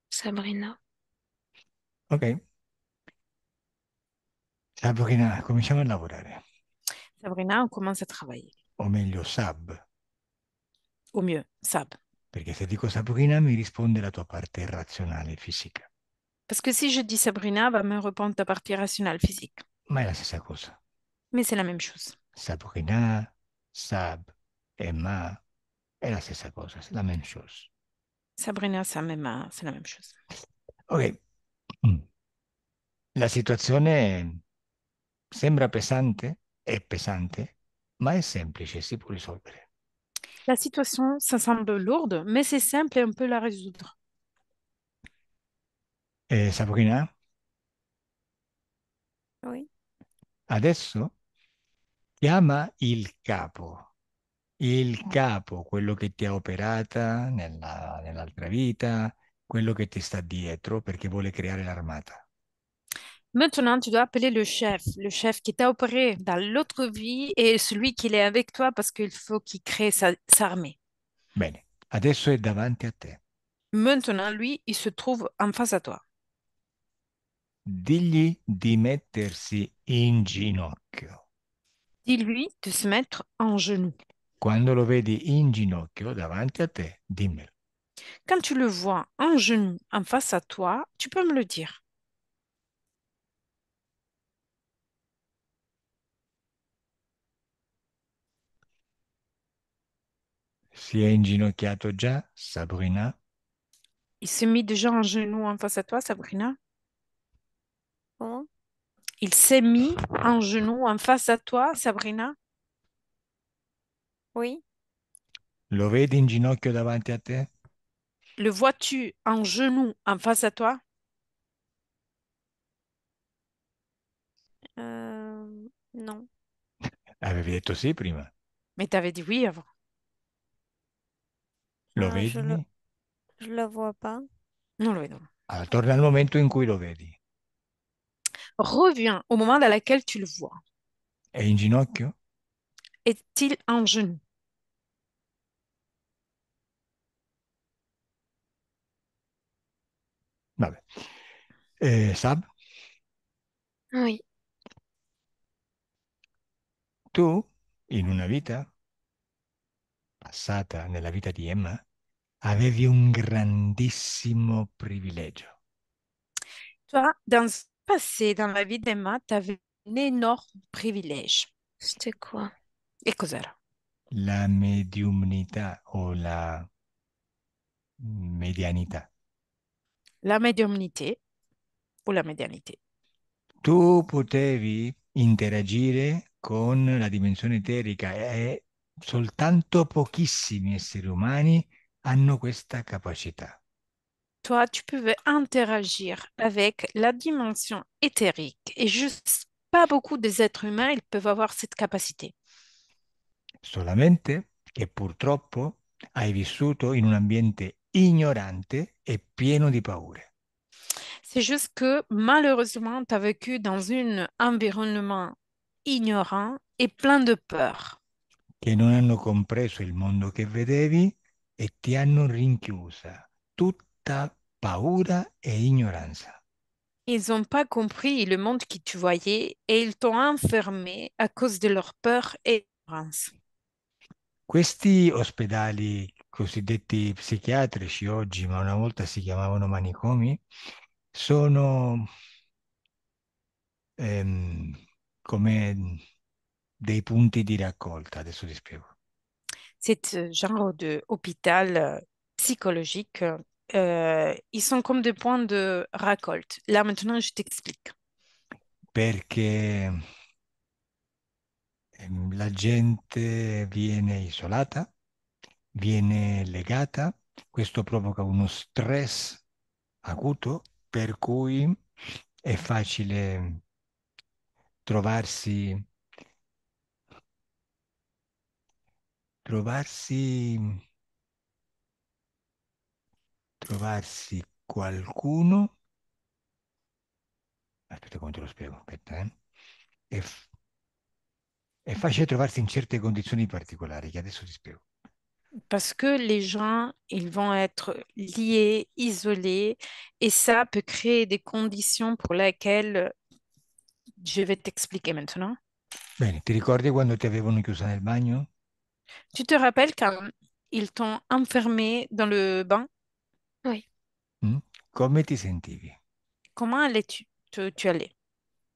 Sabrina. Ok. Sabrina, cominciamo a lavorare. Sabrina, on commence à travailler. Ou mieux, Sab, Au mieux, Sab. perché se dico Sabrina mi risponde la tua parte razionale Parce que si je dis Sabrina, va me répondre ta partie rationnelle physique. ma è la stessa cosa. Mais c'est la même chose. Sabrina, Sab, Emma, è la stessa cosa, c'est la même chose. Sabrina, Sam, Emma, c'est la même chose. Ok, la situazione sembra pesante, è pesante, ma è semplice, si può risolvere. La situazione ça semble lourde, mais c'est simple et on peut la résoudre. Eh, Sabrina? Oui. Adesso chiama il capo, il capo, quello che ti ha operata nella, nell'altra vita, quello che ti sta dietro perché vuole creare l'armata. Maintenant, tu dois appeler le chef, le chef qui t'a opéré dans l'autre vie et celui qui est avec toi parce qu'il faut qu'il crée sa, armée. Bene, adesso è davanti a te. Maintenant, lui, il se trouve en face à toi. Digli di mettersi in ginocchio. Dis-lui de se mettre en genoux. Quando lo vedi in ginocchio davanti a te, dimmelo. Quand tu le vois en genoux en face à toi, tu peux me le dire. Si inginocchiato già, Sabrina. Il s'est mit déjà en genou en face à toi, Sabrina. Il s'est mis en genou en face à toi, Sabrina. Oui. Lo vedi davanti a te? Le vois-tu en genou en face à toi? Euh, non. Avevi detto sì prima. Mais t'avais dit oui avant lo le ah, vedi? pas. lo, je lo vois pas. Non lo vedo. Allora, ah, torna al momento in cui lo vedi. Reviens au moment dans lequel tu le vois. È in ginocchio? Est-il en genou? Vabbè. Eh, Sab? Oui. Tu, in una vita passata nella vita di Emma, avevi un grandissimo privilegio. Toi, dans le passé, dans la vie d'Emma, tu avais un énorme privilegio. C'était quoi? E cos'era? La mediumnità o la medianità. La mediumnità o la medianità. Tu potevi interagire con la dimensione eterica e soltanto pochissimi esseri umani hanno questa capacità. Toi, tu pouvais interagir avec la dimension éthérique et juste pas beaucoup des êtres humains ils peuvent avoir cette capacité. Solamente che purtroppo hai vissuto in un ambiente ignorante e pieno di paure. C'est juste que malheureusement, tu as vécu dans un environnement ignorant et plein de peur. Che non hanno compreso il mondo che vedevi e ti hanno rinchiusa tutta paura e ignoranza. Ils n'ont pas compris le monde que tu voyais et ils t'ont enfermé à cause de leur peur et ignoranza. Questi ospedali cosiddetti psichiatrici oggi, ma una volta si chiamavano manicomi, sono ehm, come dei punti di raccolta, adesso ti spiego ce euh, genre d'hôpital euh, psychologique, euh, euh, ils sont come dei points de raccolte. Là maintenant, je t'explique. Perché ehm, la gente viene isolata, viene legata, questo provoca uno stress acuto per cui è facile trovarsi trovarsi, trovarsi qualcuno, aspetta come te lo spiego, aspetta, eh? è, è facile trovarsi in certe condizioni particolari che adesso ti spiego. Parce que les gens, ils vont être liés, isolés, et ça peut créer des conditions pour lesquelles euh, je vais t'expliquer maintenant. Bene, ti ricordi quando ti avevano chiusa nel bagno? Tu te rappelles quand ils t'ont enfermé dans le bain Oui. Comment te sentis-tu Comment allais-tu tu, allais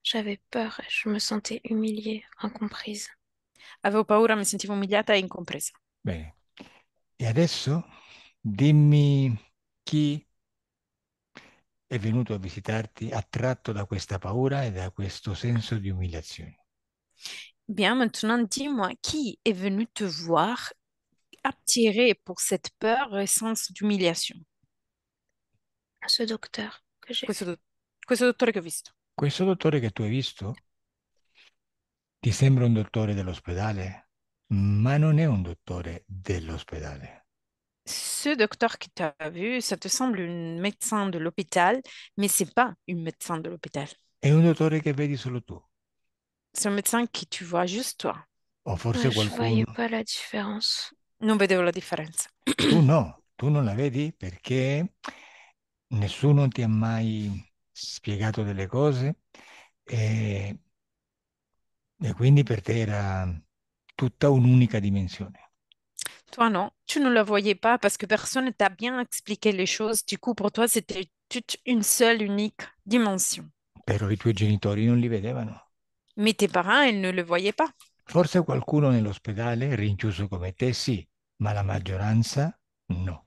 J'avais peur, je me sentais humiliée, incomprise. Avevo paura, mi sentivo umiliata e incomprise. Ben. E adesso dimmi chi è venuto a visitarti attratto da questa paura e da questo senso di umiliazione. Bien, maintenant, dis-moi, qui est venu te voir attiré pour cette peur et sens d'humiliation Ce docteur que j'ai vu. Ce docteur que j'ai vu. Ce Questo dottore tu as vu ti sembra un dottore dell'ospedale, ma non è un de l'hôpital. Ce docteur que tu as vu, ça te semble un médecin de l'hôpital, mais ce n'est pas un médecin de l'hôpital. C'est un docteur que tu solo tu. C'est un médecin qui tu vois juste toi. O oh, forse Ma qualcuno... io poi la differenza. Non vedevo la differenza. Tu no, tu non la vedi perché nessuno ti ha mai spiegato delle cose e, e quindi per te era tutta un'unica dimensione. Toi non, tu non la voyais pas parce que personne ne t'a bien expliqué les choses, du coup pour toi c'était toute une seule unique dimension. Però i tuoi genitori non li vedevano. Mais tes parents, ils ne le voyaient pas. Forse qualcuno nell'ospedale, rinchiuso come te, sì, ma la maggioranza no.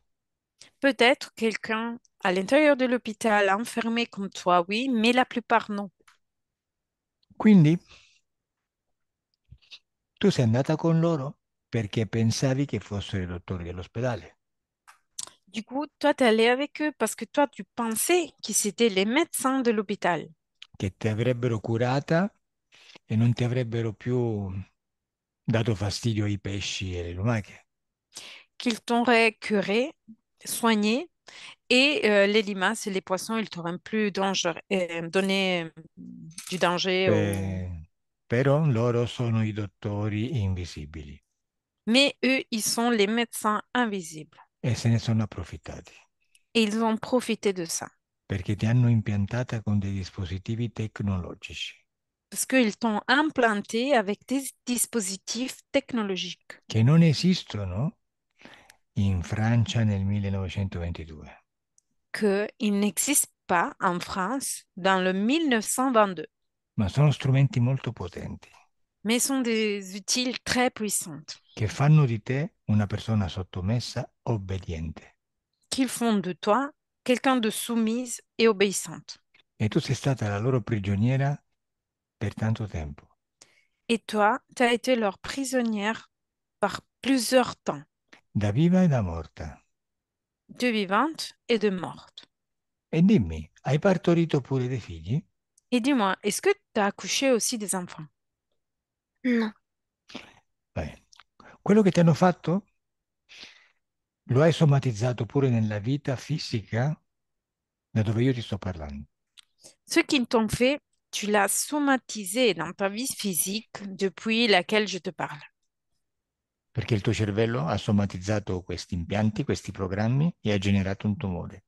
Peut-être quelqu'un à l'intérieur de l'hôpital, enfermé comme toi, oui, mais la plupart non. Quindi tu sei andata con loro perché pensavi che fossero i dottori dell'ospedale. Du coup, toi, t'es allé avec eux parce que toi, tu pensais que c'était les médecins de l'hôpital. Che ti avrebbero curata e non ti avrebbero più dato fastidio i pesci e le lumache. Qu'ils t'auraient curé, soigné, et euh, les limaces et les poissons, ils t'auraient plus danger, euh, donné euh, du danger. Eh, au... Però loro sono i dottori invisibili. Mais eux, ils sont les médecins invisibles. E se ne sono approfittati. Et ils ont profité de ça. Perché ti hanno impiantata con dei dispositivi tecnologici qu'ils t'ont implanté avec des dispositifs technologiques. Qui n'existent Qu'ils n'existent pas en France dans le 1922. Mais sont des outils très puissants. Che sottomessa, Qu'ils font de toi quelqu'un de soumise et obéissante. Et tu es stata la loro prigioniera per tanto tempo. Et toi, tu as été leur prisonnière par plusieurs temps. Da viva e da morta. De vivante et de morte. Et dimmi, hai partorito pure dei figli? Et dis-moi, est-ce que tu as accouché aussi des enfants? Non. Beh, quello che ti hanno fatto lo hai somatizzato pure nella vita fisica da dove io ti sto parlando. Ce qu'ils t'ont fait, tu l'as somatisé dans ta vie physique depuis laquelle je te parle. Perché il tuo cervello ha somatizzato questi impianti, questi programmi e ha generato un tumore.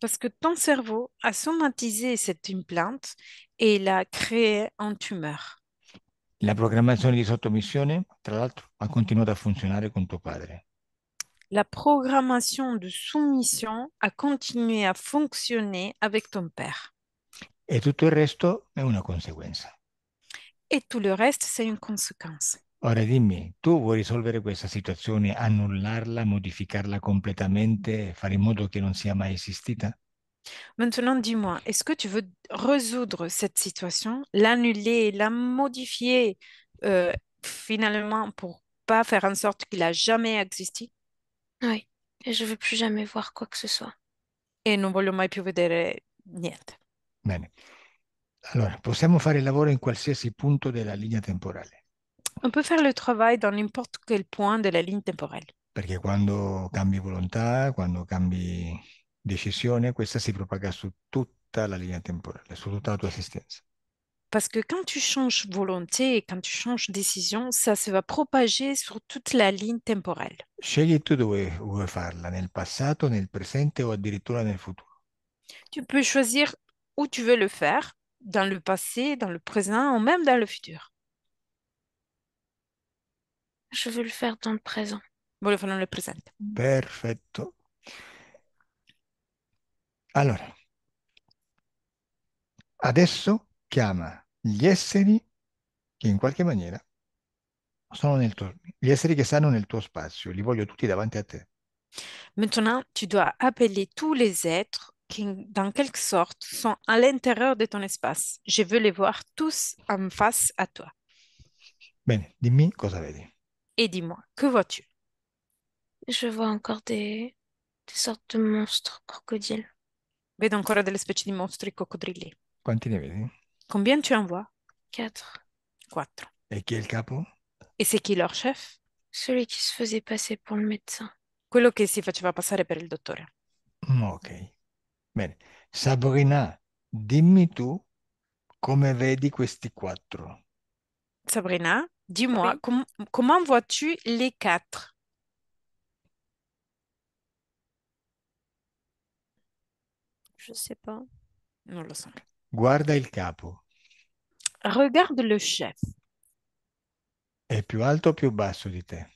Parce que ton cerveau a somatisé cette implante et l'a créé en tumeur. La programmation di sottomissione, tra l'altro, ha continuato a funzionare con tuo padre. La programmation de soumission a continué à fonctionner avec ton père. Et tout le reste est une conséquence. Et tout le reste, c'est une conséquence. Ora dimmi, tu vuoi risolvere questa situazione, annullarla, modificarla completamente, fare in modo che non sia mai esistita? Maintenant, dis-moi, est-ce que tu veux résoudre cette situation, l'annuler, la modifier euh, finalement pour pas faire en sorte qu'il a jamais existé Oui, et je veux plus jamais voir quoi que ce soit. E ne voglio mai plus voir rien. Euh, Bene. Allora, possiamo fare il lavoro in qualsiasi punto della linea temporale. On peut faire le travail dans n'importe quel point de la ligne temporelle. Perché quando cambi volontà, quando cambi decisione, questa si propaga su tutta la linea temporale, su tutta la tua esistenza. Parce que quand tu changes volonté et quand tu changes décision, ça se va propager sur toute la ligne temporelle. Scegli tu dove vuoi farla, nel passato, nel presente o addirittura nel futuro. Tu peux choisir où tu veux le faire, dans le passé, dans le présent ou même dans le futur. Je veux le faire dans le présent. Voglio dans le présent. Perfetto. Alors, adesso chiama gli esseri che in qualche maniera sono nel tuo, gli esseri che stanno nel tuo spazio, li voglio tutti davanti a te. Maintenant, tu dois appeler tous les êtres qui, dans quelque sorte, sont à l'intérieur de ton espace. Je veux les voir tous en face à toi. Bene, dimmi cosa vedi. Et dis-moi, que vois-tu Je vois encore des, sortes de monstres crocodiles. Vedo ancora delle specie di mostri coccodrilli. Quanti ne vedi? Combien tu en vois Quatre. 4 Et qui est le capo Et c'est qui leur chef Celui qui se faisait passer pour le médecin. Quello che si faceva passare per il dottore. Mm, ok. Bene, Sabrina, dimmi tu come vedi questi quattro. Sabrina, dis-moi, com- comment vois-tu les quatre? Je sais pas. Non, lo so. Guarda il capo. Regarde le chef. È plus alto o più basso di te?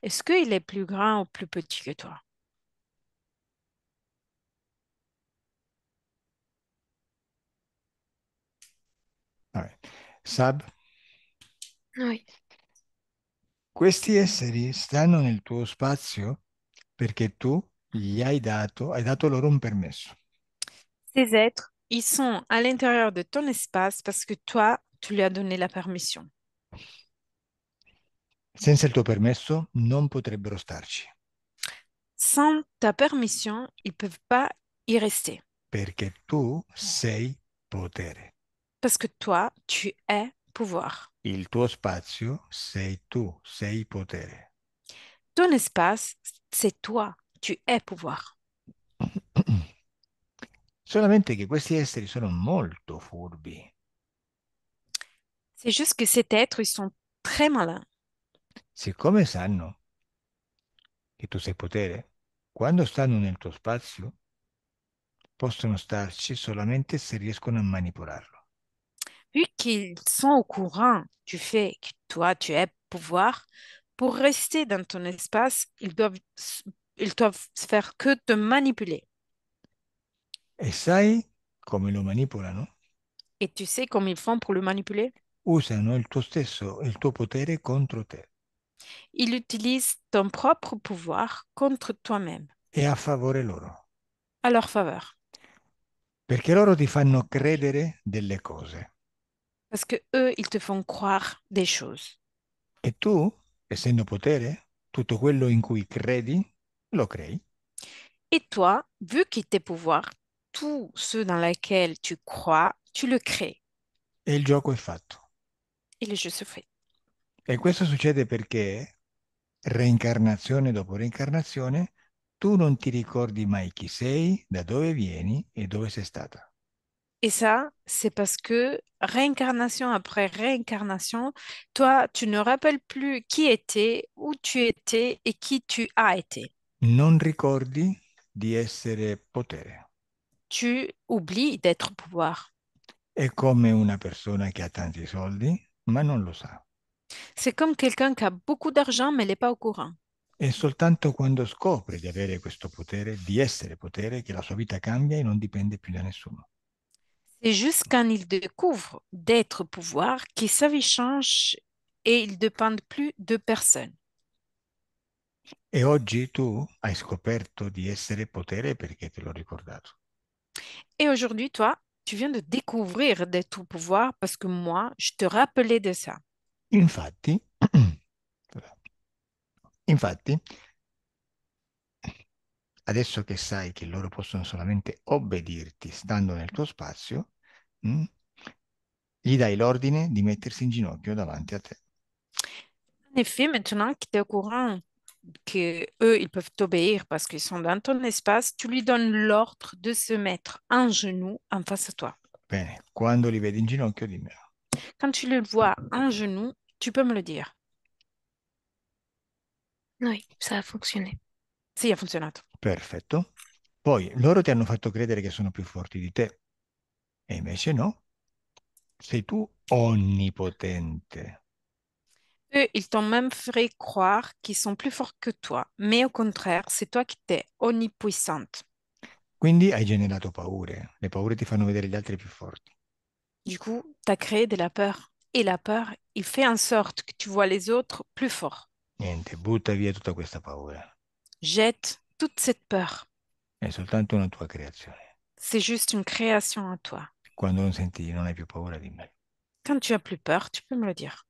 Est-ce qu'il est plus grand ou plus petit que toi? All right. Sab? Noi. Questi esseri stanno nel tuo spazio perché tu gli hai dato, hai dato loro un permesso. Ces êtres, ils sont à l'intérieur de ton espace parce que toi, tu lui as donné la permission. Senza il tuo permesso non potrebbero starci. Sans ta permission, ils peuvent pas y rester. Perché tu sei potere. Perché que tu es pouvoir. Il tuo spazio sei tu, sei potere. Ton espace, c'est toi, tu es pouvoir. [clears throat] Solamente che questi esseri sono molto furbi. C'est juste que ces êtres, ils sont très malins. Siccome sanno che tu sei potere, quando stanno nel tuo spazio, possono starci solamente se riescono a manipolarlo. vu qu'ils sont au courant du fait que toi, tu es pouvoir, pour rester dans ton espace, ils doivent, ils doivent faire que te manipuler. Et comme ils le manipulent, non? Et tu sais comment ils font pour le manipuler? Usano il tuo stesso, il tuo potere contro te. Ils utilisent ton propre pouvoir contre toi-même. Et à favore loro. À leur faveur. Perché loro te fanno credere delle cose. Parce que eux, ils te font croire des choses. E tu, essendo potere, tutto quello in cui credi, lo crei. Et toi, vu qu'il t'est pouvoir, tout ce dans lequel tu crois, tu le crées. E il gioco è fatto. Et le jeu se fait. E questo succede perché reincarnazione dopo reincarnazione tu non ti ricordi mai chi sei, da dove vieni e dove sei stata. Et ça, c'est parce que réincarnation après réincarnation, toi, tu ne rappelles plus qui étais, où tu étais et qui tu as été. Non ricordi di essere potere. Tu oublies d'être pouvoir. È comme une personne qui ha tanti soldi, mais non lo sa. C'est comme quelqu'un qui a beaucoup d'argent mais n'est pas au courant. et soltanto quando scopre di avere questo potere, di essere potere, che la sua vita cambia e non dipende più da nessuno. C'est juste quand ils découvrent d'être pouvoir que sa vie change et il ne dépendent plus de personne. Et aujourd'hui, toi, tu viens de découvrir d'être pouvoir parce que moi, je te rappelais de ça. Infatti, [clears throat] infatti adesso che sai che loro possono solamente obbedirti stando nel tuo spazio, mm, gli dai l'ordine di mettersi in ginocchio davanti a te. En effet, maintenant que tu es au courant que eux, ils peuvent t'obéir parce qu'ils sont dans ton espace, tu lui donnes l'ordre de se mettre en genou en face à toi. Bene, quando li vedi in ginocchio, dimmelo. Quand tu le vois en genou tu peux me le dire. Oui, ça a fonctionné. Sì, ha funzionato. Perfetto. Poi loro ti hanno fatto credere che sono più forti di te e invece no. Sei tu onnipotente. Eux, ils t'ont même fait croire qu'ils sont plus forts que toi, mais au contraire, c'est toi qui t'es onnipuissante. Quindi hai generato paure. Le paure ti fanno vedere gli altri più forti. Du coup, t'as as créé de la peur. Et la peur, il fait en sorte que tu vois les autres plus forts. Niente, butta via tutta questa paura. Jette toute cette peur. C'est juste une création à toi. Quand tu as plus peur, tu peux me le dire.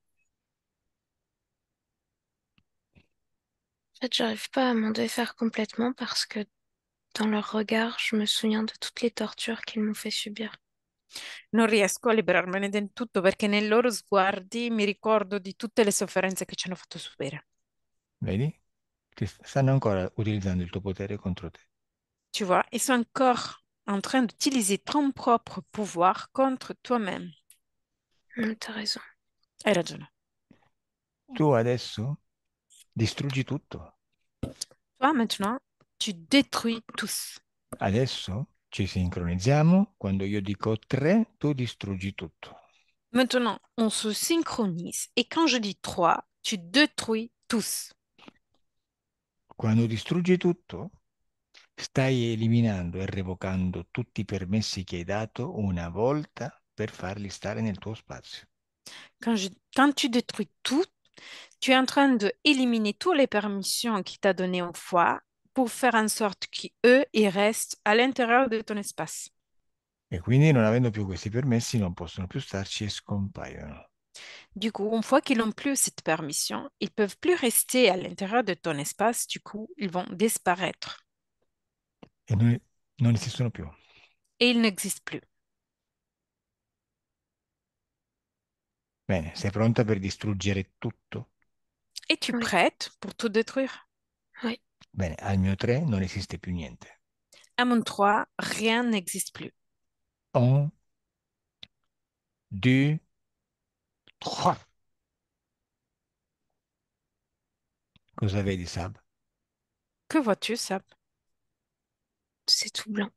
En fait, j'arrive pas à m'en défaire complètement parce que dans leur regard, je me souviens de toutes les tortures qu'ils m'ont fait subir. Non riesco a liberarmene del tutto perché nei loro sguardi mi ricordo di tutte le sofferenze che ci hanno fatto subire. Vedi? che stanno ancora utilizzando il tuo potere contro te. Tu vois, ils sont encore en train d'utiliser ton propre pouvoir contre toi-même. Mm, as raison. Hai ragione. Tu adesso distruggi tutto. Toi maintenant, tu détruis tous. Adesso ci sincronizziamo. Quando io dico tre, tu distruggi tutto. Maintenant, on se synchronise et quand je dis trois, tu détruis tous. Quando distruggi tutto, stai eliminando e revocando tutti i permessi che hai dato una volta per farli stare nel tuo spazio. Quand, je, quand tu détruis tout, tu es en train d'éliminer toutes les permissions qu'il t'a données au foie pour faire en sorte qu'eux, ils restent à l'intérieur de ton espace. E quindi non avendo più questi permessi non possono più starci e scompaiono. Du coup, une fois qu'ils n'ont plus cette permission, ils ne peuvent plus rester à l'intérieur de ton espace, du coup, ils vont disparaître. Et non, n'existent plus. Et ils n'existent plus. Bien, sei pronta pour distruggere tout. Et tu prête pour tout détruire? Oui. Bien, à mon 3 non n'existe plus rien. À mon 3, rien n'existe plus. 1, 2, 3 que vous avez dit, Sab. Que vois-tu, Sab C'est tout blanc.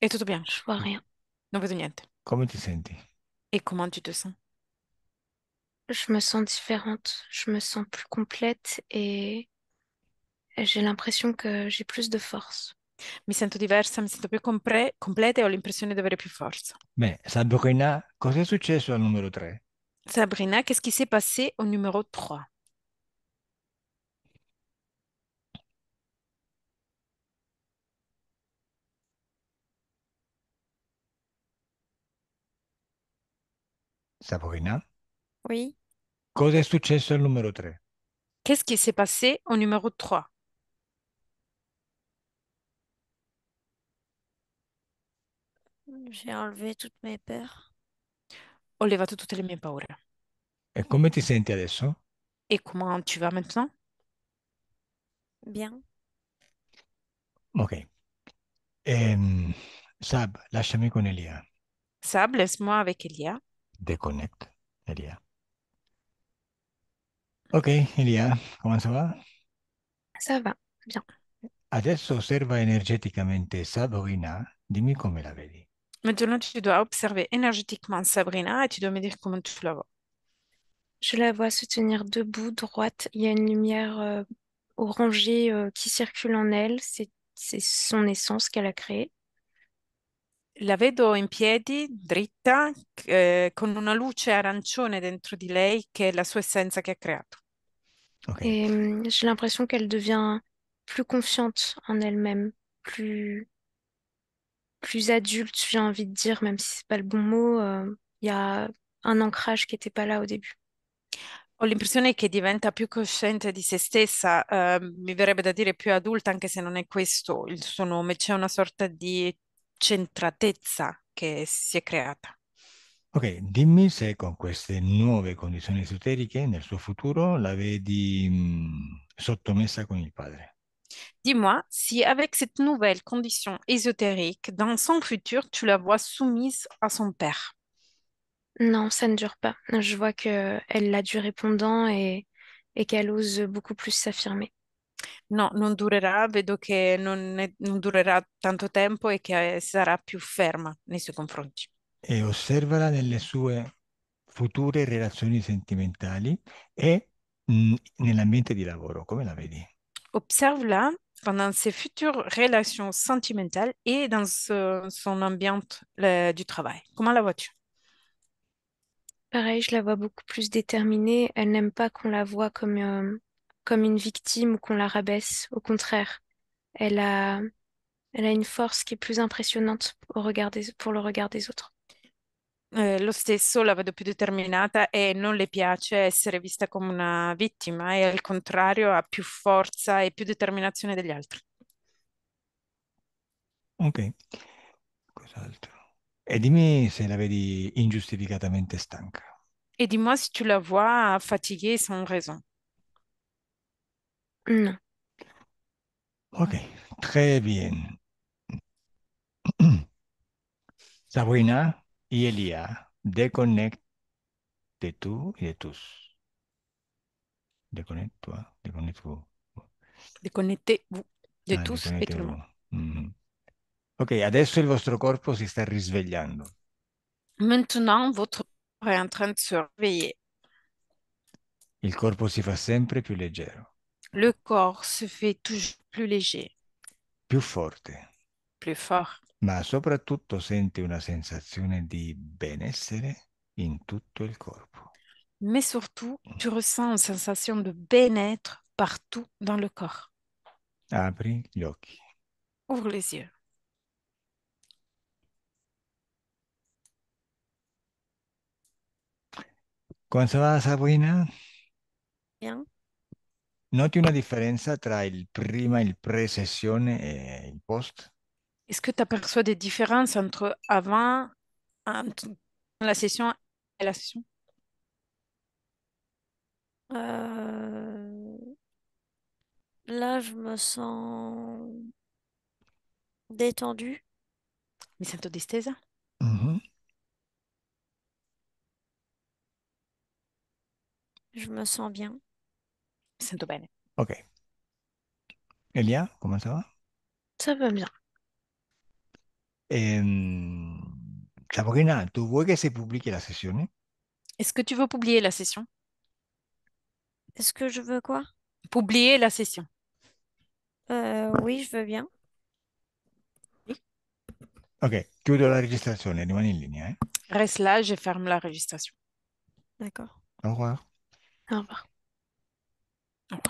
Et tout bien, je vois rien. Non vedo niente. Comment tu te senti Et comment tu te sens Je me sens différente, je me sens plus complète et j'ai l'impression que j'ai plus de force. Mi sento diversa, mi sento più completa e ho l'impressione di avere più forza. quest Sabrina, cosa è successo al numero 3? Sabrina, qu'est-ce qui s'est passé au numéro 3? Sabrina, Oui. cosa successo numero 3? Qu'est-ce qui s'est passé au numéro 3? J'ai enlevé toutes mes peurs. Ho levato tutte le mie paure. E come ti senti adesso? E come tu va maintenant? Bien. Ok. Ehm, Sab, lasciami con Elia. Sab, laisse-moi avec Elia. Déconnecte, Elia. Ok, Elia, come va? Ça va, bien. Adesso osserva energeticamente Sabrina, dimmi come la vedi. Maintenant, tu dois observer énergétiquement Sabrina et tu dois me dire comment tu la vois. Je la vois se tenir debout, droite. Il y a une lumière euh, orangée euh, qui circule en elle. C'est son essence qu'elle a créée. La vedo in piedi, dritta, avec eh, con una luce arancione dentro di lei che è la sua essenza che ha creato. Et mm, j'ai l'impression qu'elle devient plus confiante en elle-même, plus plus adulte, j'ai envie de dire, même si c'est pas le bon mot, il euh, y a un ancrage che n'était pas là au début. Ho l'impressione che diventa più cosciente di se stessa, eh, mi verrebbe da dire più adulta, anche se non è questo il suo nome, c'è una sorta di centratezza che si è creata. Ok, dimmi se con queste nuove condizioni esoteriche nel suo futuro la vedi mh, mm, sottomessa con il padre. Dis-moi si avec cette nouvelle condition ésotérique, dans son futur, tu la vois soumise à son père. Non, ça ne dure pas. Je vois qu'elle elle l'a du répondant et, qu'elle ose beaucoup plus s'affirmer. Non, non durerà, vedo che non, è- non durerà tanto tempo e che eh, sarà più ferma nei suoi confronti. e osservala dans sue futures relations sentimentales et dans mm, nell'ambiente de lavoro. Comment la vedi? observe-la pendant ses futures relations sentimentales et dans son ambiance du travail. Comment la vois-tu Pareil, je la vois beaucoup plus déterminée. Elle n'aime pas qu'on la voit comme, euh, comme une victime ou qu'on la rabaisse. Au contraire, elle a, elle a une force qui est plus impressionnante pour le regard des autres. Eh, lo stesso la vedo più determinata e non le piace essere vista come una vittima e al contrario ha più forza e più determinazione degli altri. Ok, cos'altro? E dimmi se la vedi ingiustificatamente stanca. Et dis-moi si tu la vois fatiguée et sans raison. Non. Ok, très bien. [clears throat] Sabrina? et il y déconnecte de tout ah, et de ah, tous. Déconnecte-toi, déconnecte-vous. Déconnectez-vous de tous et tout Ok, adesso il vostro corpo si sta risvegliando. Maintenant, votre corps est en train de se réveiller. Il corpo si fa sempre più leggero. Le corps se fait toujours plus léger. plus forte. Plus fort. ma soprattutto senti una sensazione di benessere in tutto il corpo. Ma soprattutto, mm. tu ressens una sensazione di benessere partout dans le corps. Apri gli occhi. Ouvre les yeux. Come va Sabrina? Bien. Noti una differenza tra il prima, il pre-sessione e il post? Est-ce que tu aperçois des différences entre avant la session et la session euh, Là, je me sens détendue. Mi sento distesa? Mhm. Je me sens bien. Mi sento bien. Ok. Elia, comment ça va? Ça va bien. Sabrina, tu veux que c'est publié la session Est-ce que tu veux publier la session Est-ce que je veux quoi Publier la session. Euh, oui, je veux bien. Ok, de la registration, est en ligne. ¿eh? Reste là, je ferme la registration. D'accord. Au revoir. Au revoir. Au revoir.